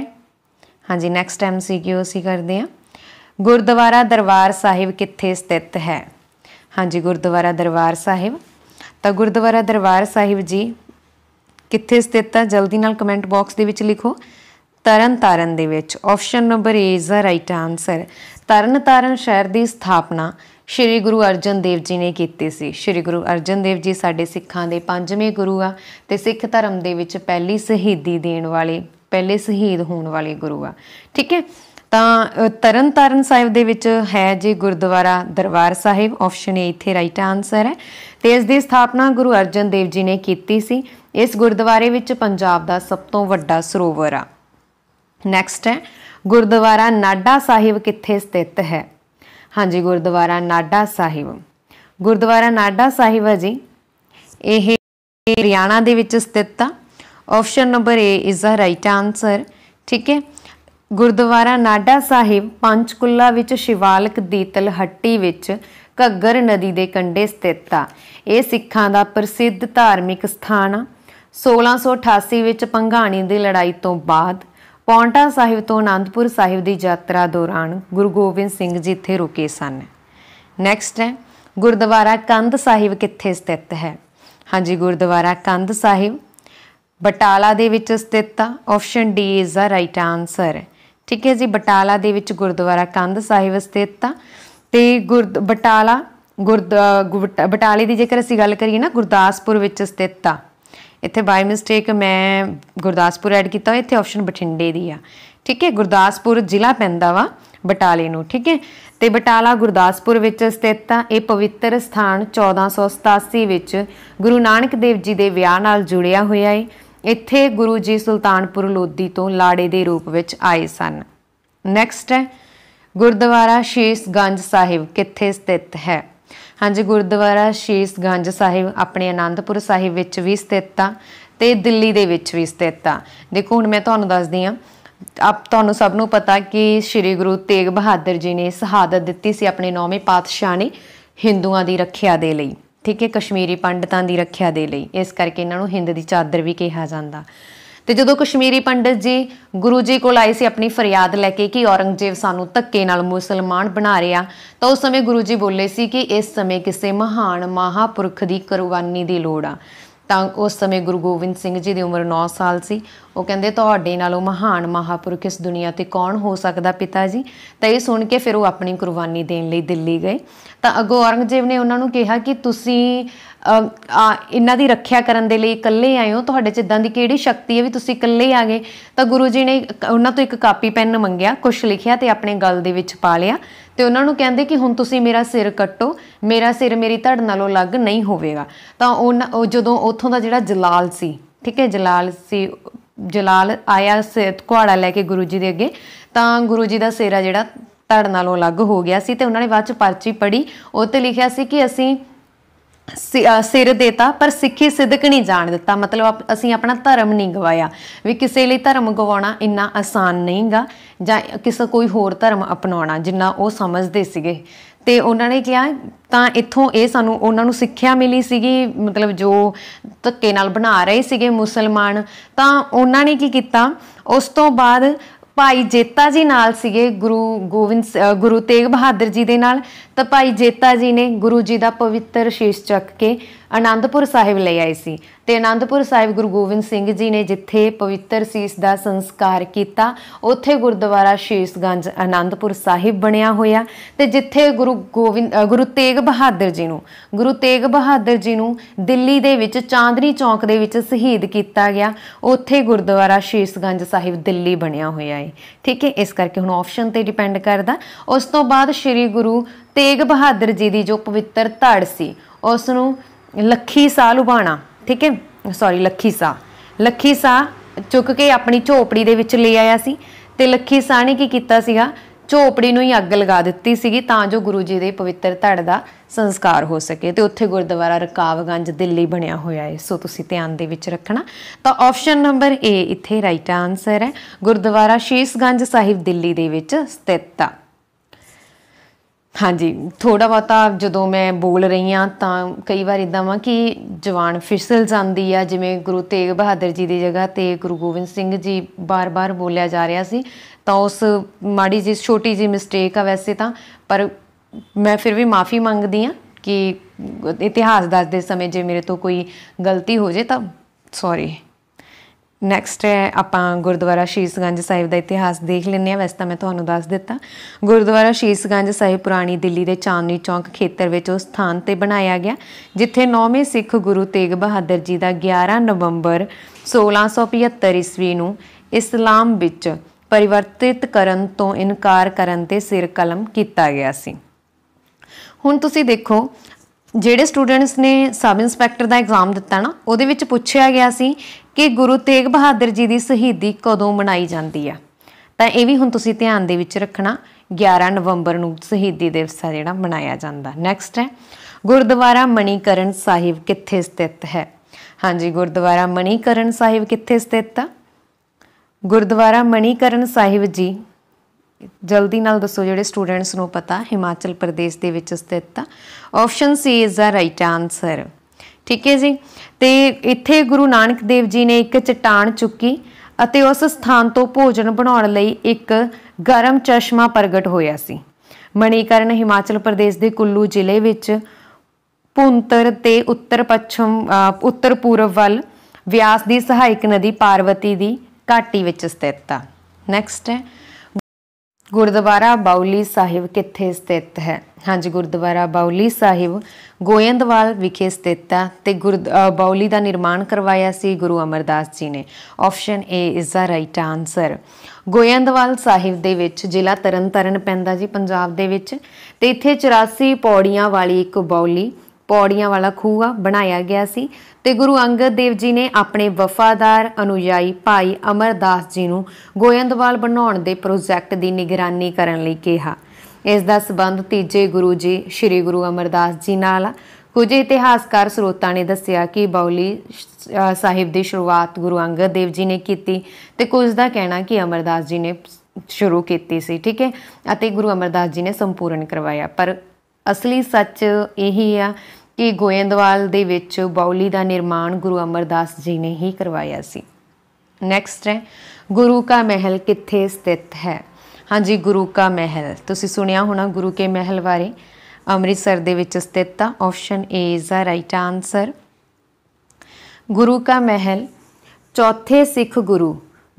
ਹਾਂਜੀ ਨੈਕਸਟ ਐਮਸੀਕਿਊ ਅਸੀਂ ਕਰਦੇ ਹਾਂ ਗੁਰਦੁਆਰਾ ਦਰਬਾਰ ਸਾਹਿਬ ਕਿੱਥੇ ਸਥਿਤ ਹੈ ਹਾਂਜੀ ਗੁਰਦੁਆਰਾ ਦਰਬਾਰ ਸਾਹਿਬ ਤਾਂ ਗੁਰਦੁਆਰਾ ਦਰਬਾਰ ਸਾਹਿਬ ਜੀ ਕਿੱਥੇ ਸਥਿਤ ਹੈ ਜਲਦੀ ਨਾਲ ਕਮੈਂਟ ਬਾਕਸ ਦੇ ਵਿੱਚ ਲਿਖੋ ਤਰਨ ਤਾਰਨ ਦੇ ਵਿੱਚ option number A is the right answer Tarn Taran ਸ਼ਹਿਰ ਦੀ ਸਥਾਪਨਾ ਸ਼੍ਰੀ ਗੁਰੂ ਅਰਜਨ ਦੇਵ ਜੀ ਨੇ ਕੀਤੀ ਸੀ ਸ਼੍ਰੀ ਗੁਰੂ ਅਰਜਨ ਦੇਵ ਜੀ ਸਾਡੇ ਸਿੱਖਾਂ ਦੇ ਪੰਜਵੇਂ ਗੁਰੂ ਆ ਤੇ ਸਿੱਖ ਧਰਮ ਦੇ ਵਿੱਚ ਪਹਿਲੀ ਸ਼ਹੀਦੀ ਦੇਣ ਵਾਲੇ ਪਹਿਲੇ ਸ਼ਹੀਦ ਹੋਣ ਵਾਲੇ ਗੁਰੂ ਆ ਠੀਕ ਹੈ ਤਾਂ ਤਰਨ ਤਾਰਨ ਸਾਹਿਬ ਦੇ ਵਿੱਚ ਹੈ ਜੀ ਗੁਰਦੁਆਰਾ ਦਰਬਾਰ ਸਾਹਿਬ ਆਪਸ਼ਨ A ਇੱਥੇ ਰਾਈਟ ਆਨਸਰ ਹੈ ਤੇ ਇਸ ਦੀ ਸਥਾਪਨਾ ਗੁਰੂ ਅਰਜਨ ਦੇਵ ਜੀ ਨੇ ਕੀਤੀ ਸੀ ਇਸ ਗੁਰਦੁਆਰੇ ਵਿੱਚ ਪੰਜਾਬ ਦਾ ਸਭ ਤੋਂ ਵੱਡਾ ਸਰੋਵਰ ਆ ਨੈਕਸਟ ਹੈ ਗੁਰਦੁਆਰਾ ਨਾਡਾ ਸਾਹਿਬ ਕਿੱਥੇ ਸਥਿਤ ਹੈ ਹਾਂਜੀ ਗੁਰਦੁਆਰਾ ਨਾਡਾ ਸਾਹਿਬ ਗੁਰਦੁਆਰਾ ਨਾਡਾ ਸਾਹਿਬ ਹੈ ਜੀ ਇਹ ਹਰਿਆਣਾ ਦੇ ਵਿੱਚ ਸਥਿਤ ਆ option number A is the right answer ਠੀਕ ਹੈ ਗੁਰਦੁਆਰਾ ਨਾਡਾ ਸਾਹਿਬ ਪੰਚਕੁੱਲਾ ਵਿੱਚ ਸ਼ਿਵਾਲਕ ਦੀ ਤਲਹੱਟੀ ਵਿੱਚ ਘੱਗਰ ਨਦੀ ਦੇ ਕੰਢੇ ਸਥਿਤ ਆ ਇਹ ਸਿੱਖਾਂ ਦਾ ਪ੍ਰਸਿੱਧ ਧਾਰਮਿਕ ਸਥਾਨ ਆ 1688 ਵਿੱਚ ਪੰਘਾਣੀ ਦੀ ਲੜਾਈ ਤੋਂ ਬਾਅਦ ਪੌਂਟਾ ਸਾਹਿਬ ਤੋਂ ਆਨੰਦਪੁਰ ਸਾਹਿਬ ਦੀ ਯਾਤਰਾ ਦੌਰਾਨ ਗੁਰੂ ਗੋਬਿੰਦ ਸਿੰਘ ਜੀ ਇੱਥੇ ਰੁਕੇ ਸਨ ਨੈਕਸਟ ਹੈ ਗੁਰਦੁਆਰਾ ਕੰਧ ਸਾਹਿਬ ਕਿੱਥੇ ਸਥਿਤ ਹੈ ਹਾਂਜੀ ਗੁਰਦੁਆਰਾ ਕੰਧ ਸਾਹਿਬ ਬਟਾਲਾ ਦੇ ਵਿੱਚ ਸਥਿਤ ਆ option D is the right answer ਠੀਕ ਹੈ ਜੀ ਬਟਾਲਾ ਦੇ ਵਿੱਚ ਗੁਰਦੁਆਰਾ ਕੰਧ ਸਾਹਿਬ ਸਥਿਤ ਆ ਤੇ ਗੁਰ ਬਟਾਲਾ ਗੁਰਦ ਬਟਾਲੇ ਦੀ ਜੇਕਰ ਅਸੀਂ ਗੱਲ ਕਰੀਏ ਨਾ ਗੁਰਦਾਸਪੁਰ ਵਿੱਚ ਸਥਿਤ ਆ ਇੱਥੇ ਬਾਈ ਮਿਸਟੇਕ ਮੈਂ ਗੁਰਦਾਸਪੁਰ ਐਡ ਕੀਤਾ ਇੱਥੇ ਆਪਸ਼ਨ ਬਠਿੰਡੇ ਦੀ ਆ ਠੀਕ ਹੈ ਗੁਰਦਾਸਪੁਰ ਜ਼ਿਲ੍ਹਾ ਪੈਂਦਾ ਵਾ ਬਟਾਲੇ ਨੂੰ ਠੀਕ ਹੈ ਤੇ ਬਟਾਲਾ ਗੁਰਦਾਸਪੁਰ ਵਿੱਚ ਸਥਿਤ ਆ ਇਹ ਪਵਿੱਤਰ ਸਥਾਨ 1487 ਵਿੱਚ ਗੁਰੂ ਨਾਨਕ ਦੇਵ ਜੀ ਦੇ ਵਿਆਹ ਨਾਲ ਜੁੜਿਆ ਹੋਇਆ ਹੈ ਇੱਥੇ ਗੁਰੂ ਜੀ ਸੁਲਤਾਨਪੁਰ ਲੋਧੀ ਤੋਂ ਲਾੜੇ ਦੇ ਰੂਪ ਵਿੱਚ ਆਏ ਸਨ ਨੈਕਸਟ ਹੈ ਗੁਰਦੁਆਰਾ ਸ਼ੀਸ਼ਗੰਜ ਸਾਹਿਬ ਕਿੱਥੇ ਸਥਿਤ ਹੈ ਹਾਂਜੀ ਗੁਰਦੁਆਰਾ ਸ਼ੀਸ ਗੰਜ ਸਾਹਿਬ ਆਪਣੇ ਆਨੰਦਪੁਰ ਸਾਹਿਬ ਵਿੱਚ ਵੀ ਸਥਿਤ ਆ ਤੇ ਦਿੱਲੀ ਦੇ ਵਿੱਚ ਵੀ ਸਥਿਤ ਆ ਦੇਖੋ ਹੁਣ ਮੈਂ ਤੁਹਾਨੂੰ ਦੱਸਦੀ ਆ ਆਪ ਤੁਹਾਨੂੰ ਸਭ ਨੂੰ ਪਤਾ ਕਿ ਸ੍ਰੀ ਗੁਰੂ ਤੇਗ ਬਹਾਦਰ ਜੀ ਨੇ ਸ਼ਹਾਦਤ ਦਿੱਤੀ ਸੀ ਆਪਣੇ ਨੌਵੇਂ ਪਾਤਸ਼ਾਹ ਨੇ ਹਿੰਦੂਆਂ ਦੀ ਰੱਖਿਆ ਦੇ ਲਈ ਠੀਕ ਹੈ ਕਸ਼ਮੀਰੀ ਪੰਡਤਾਂ ਦੀ ਰੱਖਿਆ ਦੇ ਲਈ ਇਸ ਕਰਕੇ ਇਹਨਾਂ ਨੂੰ ਹਿੰਦ ਦੀ ਚਾਦਰ ਵੀ ਕਿਹਾ ਜਾਂਦਾ ਤੇ ਜਦੋਂ ਕਸ਼ਮੀਰੀ ਪੰਡਤ ਜੀ ਗੁਰੂ ਜੀ ਕੋਲ ਆਏ ਸੀ ਆਪਣੀ ਫਰਿਆਦ ਲੈ ਕੇ ਕਿ ਔਰੰਗਜ਼ੇਬ ਸਾਨੂੰ ਧੱਕੇ ਨਾਲ ਮੁਸਲਮਾਨ ਬਣਾ ਰਿਹਾ ਤਾਂ ਉਸ ਸਮੇਂ ਗੁਰੂ ਜੀ ਬੋਲੇ ਸੀ ਕਿ ਇਸ ਸਮੇਂ ਕਿਸੇ ਮਹਾਨ ਮਹਾਪੁਰਖ ਦੀ ਕੁਰਬਾਨੀ ਦੀ ਲੋੜ ਆ ਤਾਂ ਉਸ ਸਮੇਂ ਗੁਰੂ ਗੋਬਿੰਦ ਸਿੰਘ ਜੀ ਦੀ ਉਮਰ 9 ਸਾਲ ਸੀ ਉਹ ਕਹਿੰਦੇ ਤੁਹਾਡੇ ਨਾਲੋਂ ਮਹਾਨ ਮਹਾਪੁਰਖ ਇਸ ਦੁਨੀਆ ਤੇ ਕੌਣ ਹੋ ਸਕਦਾ ਪਿਤਾ ਜੀ ਤਾਂ ਇਹ ਸੁਣ ਕੇ ਫਿਰ ਉਹ ਆਪਣੀ ਕੁਰਬਾਨੀ ਦੇਣ ਲਈ ਦਿੱਲੀ ਗਏ ਤਾਂ ਅਗੋ ਔਰੰਗਜ਼ੇਬ ਨੇ ਉਹਨਾਂ ਨੂੰ ਕਿਹਾ ਕਿ ਤੁਸੀਂ ਇਹਨਾਂ ਦੀ ਰੱਖਿਆ ਕਰਨ ਦੇ ਲਈ ਇਕੱਲੇ ਆਏ ਹੋ ਤੁਹਾਡੇ ਚ ਇਦਾਂ ਦੀ ਕਿਹੜੀ ਸ਼ਕਤੀ ਹੈ ਵੀ ਤੁਸੀਂ ਇਕੱਲੇ ਆ ਗਏ ਤਾਂ ਗੁਰੂ ਜੀ ਨੇ ਉਹਨਾਂ ਤੋਂ ਇੱਕ ਕਾਪੀ ਪੈਨ ਮੰਗਿਆ ਕੁਝ ਲਿਖਿਆ ਤੇ ਆਪਣੇ ਗਲ ਦੇ ਵਿੱਚ ਪਾ ਲਿਆ ਤੇ ਉਹਨਾਂ ਨੂੰ ਕਹਿੰਦੇ ਕਿ ਹੁਣ ਤੁਸੀਂ ਮੇਰਾ ਸਿਰ ਕੱਟੋ ਮੇਰਾ ਸਿਰ ਮੇਰੀ ਧੜ ਨਾਲੋਂ ਅਲੱਗ ਨਹੀਂ ਹੋਵੇਗਾ ਤਾਂ ਉਹ ਜਦੋਂ ਉੱਥੋਂ ਦਾ ਜਿਹੜਾ ਜਲਾਲ ਸੀ ਠੀਕ ਹੈ ਜਲਾਲ ਸੀ ਜਲਾਲ ਆਇਆ ਸਿਰ ਕੁਹਾੜਾ ਲੈ ਕੇ ਗੁਰੂ ਜੀ ਦੇ ਅੱਗੇ ਤਾਂ ਗੁਰੂ ਜੀ ਦਾ ਸਿਰ ਆ ਜਿਹੜਾ ਧੜ ਨਾਲੋਂ ਅਲੱਗ ਹੋ ਗਿਆ ਸੀ ਤੇ ਉਹਨਾਂ ਨੇ ਬਾਅਦ ਚ ਪਰਚੀ ਪੜੀ ਉਹ ਤੇ ਲਿਖਿਆ ਸੀ ਕਿ ਅਸੀਂ ਸਿਰ ਦੇਤਾ ਪਰ ਸਿੱਖੀ ਸਿੱਧਕ ਨਹੀਂ ਜਾਣ ਦਿੱਤਾ ਮਤਲਬ ਅਸੀਂ ਆਪਣਾ ਧਰਮ ਨਹੀਂ ਗਵਾਇਆ ਵੀ ਕਿਸੇ ਲਈ ਧਰਮ ਗਵਾਉਣਾ ਇੰਨਾ ਆਸਾਨ ਨਹੀਂਗਾ ਜਾਂ ਕਿਸੇ ਕੋਈ ਹੋਰ ਧਰਮ ਅਪਣਾਉਣਾ ਜਿੰਨਾ ਉਹ ਸਮਝਦੇ ਸੀਗੇ ਤੇ ਉਹਨਾਂ ਨੇ ਕਿਹਾ ਤਾਂ ਇੱਥੋਂ ਇਹ ਸਾਨੂੰ ਉਹਨਾਂ ਨੂੰ ਸਿੱਖਿਆ ਮਿਲੀ ਸੀਗੀ ਮਤਲਬ ਜੋ ਧੱਕੇ ਨਾਲ ਬਣਾ ਰਹੇ ਸੀਗੇ ਮੁਸਲਮਾਨ ਤਾਂ ਉਹਨਾਂ ਨੇ ਕੀ ਕੀਤਾ ਉਸ ਤੋਂ ਬਾਅਦ ਭਾਈ ਜੇਤਾ ਜੀ ਨਾਲ ਸੀਗੇ ਗੁਰੂ ਗੋਬਿੰਦ ਗੁਰੂ ਤੇਗ ਬਹਾਦਰ ਜੀ ਦੇ ਨਾਲ ਤਾਂ ਭਾਈ ਜੇਤਾ ਜੀ ਨੇ ਗੁਰੂ ਜੀ ਦਾ ਪਵਿੱਤਰ ਸ਼ੀਸ਼ ਚੱਕ ਕੇ ਆਨੰਦਪੁਰ ਸਾਹਿਬ ਲੈ ਆਏ ਸੀ ਤੇ ਆਨੰਦਪੁਰ ਸਾਹਿਬ ਗੁਰੂ ਗੋਬਿੰਦ ਸਿੰਘ ਜੀ ਨੇ ਜਿੱਥੇ ਪਵਿੱਤਰ ਸੀਸ ਦਾ ਸੰਸਕਾਰ ਕੀਤਾ ਉੱਥੇ ਗੁਰਦੁਆਰਾ ਸ਼ੀਸ਼ਗੰਜ ਆਨੰਦਪੁਰ ਸਾਹਿਬ ਬਣਿਆ ਹੋਇਆ ਤੇ ਜਿੱਥੇ ਗੁਰੂ ਗੋਬਿੰਦ ਗੁਰੂ ਤੇਗ ਬਹਾਦਰ ਜੀ ਨੂੰ ਗੁਰੂ ਤੇਗ ਬਹਾਦਰ ਜੀ ਨੂੰ ਦਿੱਲੀ ਦੇ ਵਿੱਚ ਚਾਂਦਨੀ ਚੌਂਕ ਦੇ ਵਿੱਚ ਸ਼ਹੀਦ ਕੀਤਾ ਗਿਆ ਉੱਥੇ ਗੁਰਦੁਆਰਾ ਸ਼ੀਸ਼ਗੰਜ ਸਾਹਿਬ ਦਿੱਲੀ ਬਣਿਆ ਹੋਇਆ ਹੈ ਠੀਕ ਹੈ ਇਸ ਕਰਕੇ ਹੁਣ ਆਪਸ਼ਨ ਤੇ ਡਿਪੈਂਡ ਕਰਦਾ ਉਸ ਤੋਂ ਬਾਅਦ ਸ੍ਰੀ ਗੁਰੂ ਤੇ ਤੇਗ ਬਹਾਦਰ ਜੀ ਦੀ ਜੋ ਪਵਿੱਤਰ ਧੜ ਸੀ ਉਸ ਨੂੰ ਲੱਖੀ ਸਾਹ ਲੁਬਾਣਾ ਠੀਕ ਹੈ ਸੌਰੀ ਲੱਖੀ ਸਾਹ ਲੱਖੀ ਸਾਹ ਚੁੱਕ ਕੇ ਆਪਣੀ ਝੋਪੜੀ ਦੇ ਵਿੱਚ ਲੈ ਆਇਆ ਸੀ ਤੇ ਲੱਖੀ ਸਾਹ ਨੇ ਕੀ ਕੀਤਾ ਸੀਗਾ ਝੋਪੜੀ ਨੂੰ ਹੀ ਅੱਗ ਲਗਾ ਦਿੱਤੀ ਸੀਗੀ ਤਾਂ ਜੋ ਗੁਰੂ ਜੀ ਦੇ ਪਵਿੱਤਰ ਧੜ ਦਾ ਸੰਸਕਾਰ ਹੋ ਸਕੇ ਤੇ ਉੱਥੇ ਗੁਰਦੁਆਰਾ ਰਕਾਵਗੰਜ ਦਿੱਲੀ ਬਣਿਆ ਹੋਇਆ ਹੈ ਸੋ ਤੁਸੀਂ ਧਿਆਨ ਦੇ ਵਿੱਚ ਰੱਖਣਾ ਤਾਂ ਆਪਸ਼ਨ ਨੰਬਰ ਏ ਇੱਥੇ ਰਾਈਟ ਆਨਸਰ ਹੈ ਗੁਰਦੁਆਰਾ ਸ਼ੀਸ਼ਗੰਜ ਸਾਹਿਬ ਦਿੱਲੀ ਦੇ ਵਿੱਚ ਸਥਿਤ ਆ ਹਾਂਜੀ ਥੋੜਾ ਬਹੁਤਾ ਜਦੋਂ ਮੈਂ ਬੋਲ ਰਹੀ ਆ ਤਾਂ ਕਈ ਵਾਰ ਇਦਾਂ ਵਾ ਕਿ ਜਵਾਨ ਫਿਸਲ ਜਾਂਦੀ ਆ ਜਿਵੇਂ ਗੁਰੂ ਤੇਗ ਬਹਾਦਰ ਜੀ ਦੀ ਜਗ੍ਹਾ ਤੇ ਗੁਰੂ ਗੋਬਿੰਦ ਸਿੰਘ ਜੀ ਬਾਰ-ਬਾਰ ਬੋਲਿਆ ਜਾ ਰਿਹਾ ਸੀ ਤਾਂ ਉਸ ਮਾੜੀ ਜੀ ਛੋਟੀ ਜੀ ਮਿਸਟੇਕ ਆ ਵੈਸੇ ਤਾਂ ਪਰ ਮੈਂ ਫਿਰ ਵੀ ਮਾਫੀ ਮੰਗਦੀ ਆ ਕਿ ਇਤਿਹਾਸ ਦੱਸਦੇ ਸਮੇਂ ਜੇ ਮੇਰੇ ਤੋਂ ਕੋਈ ਗਲਤੀ ਹੋ ਜੇ ਤਾਂ ਸੌਰੀ ਨੈਕਸਟ ਹੈ ਆਪਾਂ ਗੁਰਦੁਆਰਾ ਸ਼ੀਸਗੰਜ ਸਾਹਿਬ ਦਾ ਇਤਿਹਾਸ ਦੇਖ ਲੈਂਦੇ ਆ ਵੈਸੇ ਤਾਂ ਮੈਂ ਤੁਹਾਨੂੰ ਦੱਸ ਦਿੱਤਾ ਗੁਰਦੁਆਰਾ ਸ਼ੀਸਗੰਜ ਸਾਹਿਬ ਪੁਰਾਣੀ ਦਿੱਲੀ ਦੇ ਚਾਂਦਨੀ ਚੌਂਕ ਖੇਤਰ ਵਿੱਚ ਉਸ ਥਾਂ ਤੇ ਬਣਾਇਆ ਗਿਆ ਜਿੱਥੇ ਨੌਵੇਂ ਸਿੱਖ ਗੁਰੂ ਤੇਗ ਬਹਾਦਰ ਜੀ ਦਾ 11 ਨਵੰਬਰ 1675 ਈਸਵੀ ਨੂੰ ਇਸਲਾਮ ਵਿੱਚ ਪਰਿਵਰਤਿਤ ਕਰਨ ਤੋਂ ਇਨਕਾਰ ਕਰਨ ਤੇ ਸਿਰ ਕਲਮ ਕੀਤਾ ਗਿਆ ਸੀ ਹੁਣ ਤੁਸੀਂ ਦੇਖੋ ਜਿਹੜੇ ਸਟੂਡੈਂਟਸ ਨੇ ਸਬ ਇੰਸਪੈਕਟਰ ਦਾ ਐਗਜ਼ਾਮ ਦਿੱਤਾ ਨਾ ਉਹਦੇ ਵਿੱਚ ਪੁੱਛਿਆ ਗਿਆ ਸੀ ਕਿ ਗੁਰੂ ਤੇਗ ਬਹਾਦਰ ਜੀ ਦੀ ਸ਼ਹੀਦੀ ਕਦੋਂ ਮਨਾਈ ਜਾਂਦੀ ਆ ਤਾਂ ਇਹ ਵੀ ਹੁਣ ਤੁਸੀਂ ਧਿਆਨ ਦੇ ਵਿੱਚ ਰੱਖਣਾ 11 ਨਵੰਬਰ ਨੂੰ ਸ਼ਹੀਦੀ ਦਿਵਸ ਆ ਜਿਹੜਾ ਮਨਾਇਆ ਜਾਂਦਾ ਨੈਕਸਟ ਹੈ ਗੁਰਦੁਆਰਾ ਮਣੀਕਰਨ ਸਾਹਿਬ ਕਿੱਥੇ ਸਥਿਤ ਹੈ ਹਾਂਜੀ ਗੁਰਦੁਆਰਾ ਮਣੀਕਰਨ ਸਾਹਿਬ ਕਿੱਥੇ ਸਥਿਤ ਆ ਗੁਰਦੁਆਰਾ ਮਣੀਕਰਨ ਸਾਹਿਬ ਜੀ ਜਲਦੀ ਨਾਲ ਦੱਸੋ ਜਿਹੜੇ ਸਟੂਡੈਂਟਸ ਨੂੰ ਪਤਾ ਹਿਮਾਚਲ ਪ੍ਰਦੇਸ਼ ਦੇ ਵਿੱਚ ਸਥਿਤ ਆ option C is the right answer ਠੀਕ ਹੈ ਜੀ ਤੇ ਇੱਥੇ ਗੁਰੂ ਨਾਨਕ ਦੇਵ ਜੀ ਨੇ ਇੱਕ ਚਟਾਨ ਚੁੱਕੀ ਅਤੇ ਉਸ ਸਥਾਨ ਤੋਂ ਭੋਜਨ ਬਣਾਉਣ ਲਈ ਇੱਕ ਗਰਮ ਚਸ਼ਮਾ ਪ੍ਰਗਟ ਹੋਇਆ ਸੀ ਮਣੀਕਰਨ ਹਿਮਾਚਲ ਪ੍ਰਦੇਸ਼ ਦੇ ਕੁੱਲੂ ਜ਼ਿਲ੍ਹੇ ਵਿੱਚ ਪੁੰਤਰ ਤੇ ਉੱਤਰ ਪੱਛਮ ਉੱਤਰ ਪੂਰਬ ਵੱਲ ਵਿਆਸ ਦੀ ਸਹਾਇਕ ਨਦੀ ਪਾਰਵਤੀ ਦੀ ਘਾਟੀ ਵਿੱਚ ਸਥਿਤ ਆ ਨੈਕਸਟ ਹੈ ਗੁਰਦੁਆਰਾ ਬਾਉਲੀ ਸਾਹਿਬ ਕਿੱਥੇ ਸਥਿਤ ਹੈ ਹਾਂਜੀ ਗੁਰਦੁਆਰਾ ਬਾਉਲੀ ਸਾਹਿਬ ਗੋਇੰਦਵਾਲ ਵਿਖੇ ਸਥਿਤ ਹੈ ਤੇ ਗੁਰ ਬਾਉਲੀ ਦਾ ਨਿਰਮਾਣ ਕਰਵਾਇਆ ਸੀ ਗੁਰੂ ਅਮਰਦਾਸ ਜੀ ਨੇ option A is the right answer Goindwal Sahib ਦੇ ਵਿੱਚ ਜ਼ਿਲ੍ਹਾ ਤਰਨਤਾਰਨ ਪੈਂਦਾ ਜੀ ਪੰਜਾਬ ਦੇ ਵਿੱਚ ਤੇ ਇੱਥੇ 84 ਪੌੜੀਆਂ ਵਾਲੀ ਇੱਕ ਬਾਉਲੀ ਪੌੜੀਆਂ ਵਾਲਾ ਖੂਹਾ ਬਣਾਇਆ ਗਿਆ ਸੀ ਤੇ ਗੁਰੂ ਅੰਗਦ ਦੇਵ ਜੀ ਨੇ ਆਪਣੇ ਵਫਾਦਾਰ ਅਨੁਯਾਈ ਭਾਈ ਅਮਰਦਾਸ ਜੀ ਨੂੰ ਗੋਇੰਦਵਾਲ ਬਣਾਉਣ ਦੇ ਪ੍ਰੋਜੈਕਟ ਦੀ ਨਿਗਰਾਨੀ ਕਰਨ ਲਈ ਕਿਹਾ ਇਸ ਦਾ ਸਬੰਧ ਤੀਜੇ ਗੁਰੂ ਜੀ ਸ੍ਰੀ ਗੁਰੂ ਅਮਰਦਾਸ ਜੀ ਨਾਲ ਕੁਝ ਇਤਿਹਾਸਕਾਰ ਸਰੋਤਾਂ ਨੇ ਦੱਸਿਆ ਕਿ ਬੌਲੀ ਸਾਹਿਬ ਦੀ ਸ਼ੁਰੂਆਤ ਗੁਰੂ ਅੰਗਦ ਦੇਵ ਜੀ ਨੇ ਕੀਤੀ ਤੇ ਕੁਝ ਦਾ ਕਹਿਣਾ ਕਿ ਅਮਰਦਾਸ ਜੀ ਨੇ ਸ਼ੁਰੂ ਕੀਤੀ ਸੀ ਠੀਕ ਹੈ ਅਤੇ ਗੁਰੂ ਅਮਰਦਾਸ ਜੀ ਨੇ ਸੰਪੂਰਨ ਕਰਵਾਇਆ ਪਰ ਅਸਲੀ ਸੱਚ ਇਹੀ ਆ ਕਿ ਗੋਇੰਦਵਾਲ ਦੇ ਵਿੱਚ ਬੌਲੀ ਦਾ ਨਿਰਮਾਣ ਗੁਰੂ ਅਮਰਦਾਸ ਜੀ ਨੇ ਹੀ ਕਰਵਾਇਆ ਸੀ ਨੈਕਸਟ ਹੈ ਗੁਰੂ ਕਾ ਮਹਿਲ ਕਿੱਥੇ ਸਥਿਤ ਹੈ ਹਾਂਜੀ ਗੁਰੂ ਕਾ ਮਹਿਲ ਤੁਸੀਂ ਸੁਣਿਆ ਹੋਣਾ ਗੁਰੂ ਕੇ ਮਹਿਲ ਬਾਰੇ ਅੰਮ੍ਰਿਤਸਰ ਦੇ ਵਿੱਚ ਸਥਿਤ ਆ option A is the right answer Guru Ka Mahal ਚੌਥੇ ਸਿੱਖ ਗੁਰੂ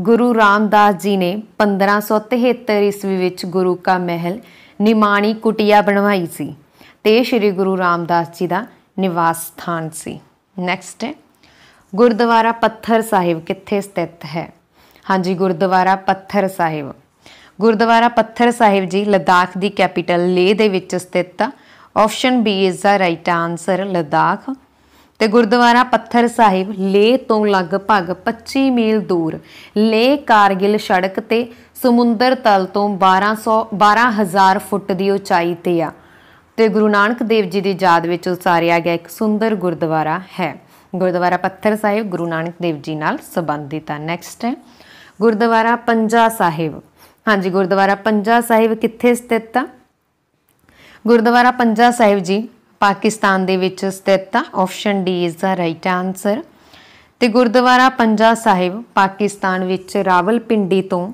ਗੁਰੂ ਰਾਮਦਾਸ ਜੀ ਨੇ 1573 ਈਸਵੀ ਵਿੱਚ ਗੁਰੂ ਕਾ ਮਹਿਲ ਨਿਮਾਣੀ ਕੁਟਿਆ ਬਣਵਾਈ ਸੀ ਤੇ ਸ੍ਰੀ ਗੁਰੂ ਰਾਮਦਾਸ ਜੀ ਦਾ ਨਿਵਾਸ ਸਥਾਨ ਸੀ ਨੈਕਸਟ ਹੈ ਗੁਰਦੁਆਰਾ ਪੱਥਰ ਸਾਹਿਬ ਕਿੱਥੇ ਸਥਿਤ ਹੈ ਹਾਂਜੀ ਗੁਰਦੁਆਰਾ ਪੱਥਰ ਸਾਹਿਬ ਗੁਰਦੁਆਰਾ ਪੱਥਰ ਸਾਹਿਬ ਜੀ ਲਦਾਖ ਦੀ ਕੈਪੀਟਲ ਲੇਹ ਦੇ ਵਿੱਚ ਸਥਿਤ ਆ option B is the right answer Ladakh ਤੇ ਗੁਰਦੁਆਰਾ ਪੱਥਰ ਸਾਹਿਬ ਲੇ ਤੋਂ ਲਗਭਗ 25 ਮੀਲ ਦੂਰ ਲੇ ਕਾਰਗਿਲ ਸੜਕ ਤੇ ਸਮੁੰਦਰ ਤਲ ਤੋਂ 1200 12000 ਫੁੱਟ ਦੀ ਉਚਾਈ ਤੇ ਆ ਤੇ ਗੁਰੂ ਨਾਨਕ ਦੇਵ ਜੀ ਦੀ ਯਾਦ ਵਿੱਚ ਉਸਾਰਿਆ ਗਿਆ ਇੱਕ ਸੁੰਦਰ ਗੁਰਦੁਆਰਾ ਹੈ ਗੁਰਦੁਆਰਾ ਪੱਥਰ ਸਾਹਿਬ ਗੁਰੂ ਨਾਨਕ ਦੇਵ ਜੀ ਨਾਲ ਸੰਬੰਧਿਤ ਹੈ ਨੈਕਸਟ ਹੈ ਗੁਰਦੁਆਰਾ ਪੰਜਾ ਸਾਹਿਬ ਹਾਂਜੀ ਗੁਰਦੁਆਰਾ ਪੰਜਾ ਸਾਹਿਬ ਕਿੱਥੇ ਸਥਿਤ ਹੈ ਗੁਰਦੁਆਰਾ ਪੰਜਾ ਸਾਹਿਬ ਜੀ ਪਾਕਿਸਤਾਨ ਦੇ ਵਿੱਚ ਸਥਿਤ ਆ option D is the right answer ਤੇ ਗੁਰਦੁਆਰਾ ਪੰਜਾ ਸਾਹਿਬ ਪਾਕਿਸਤਾਨ ਵਿੱਚ ਰਾਵਲਪਿੰਡੀ ਤੋਂ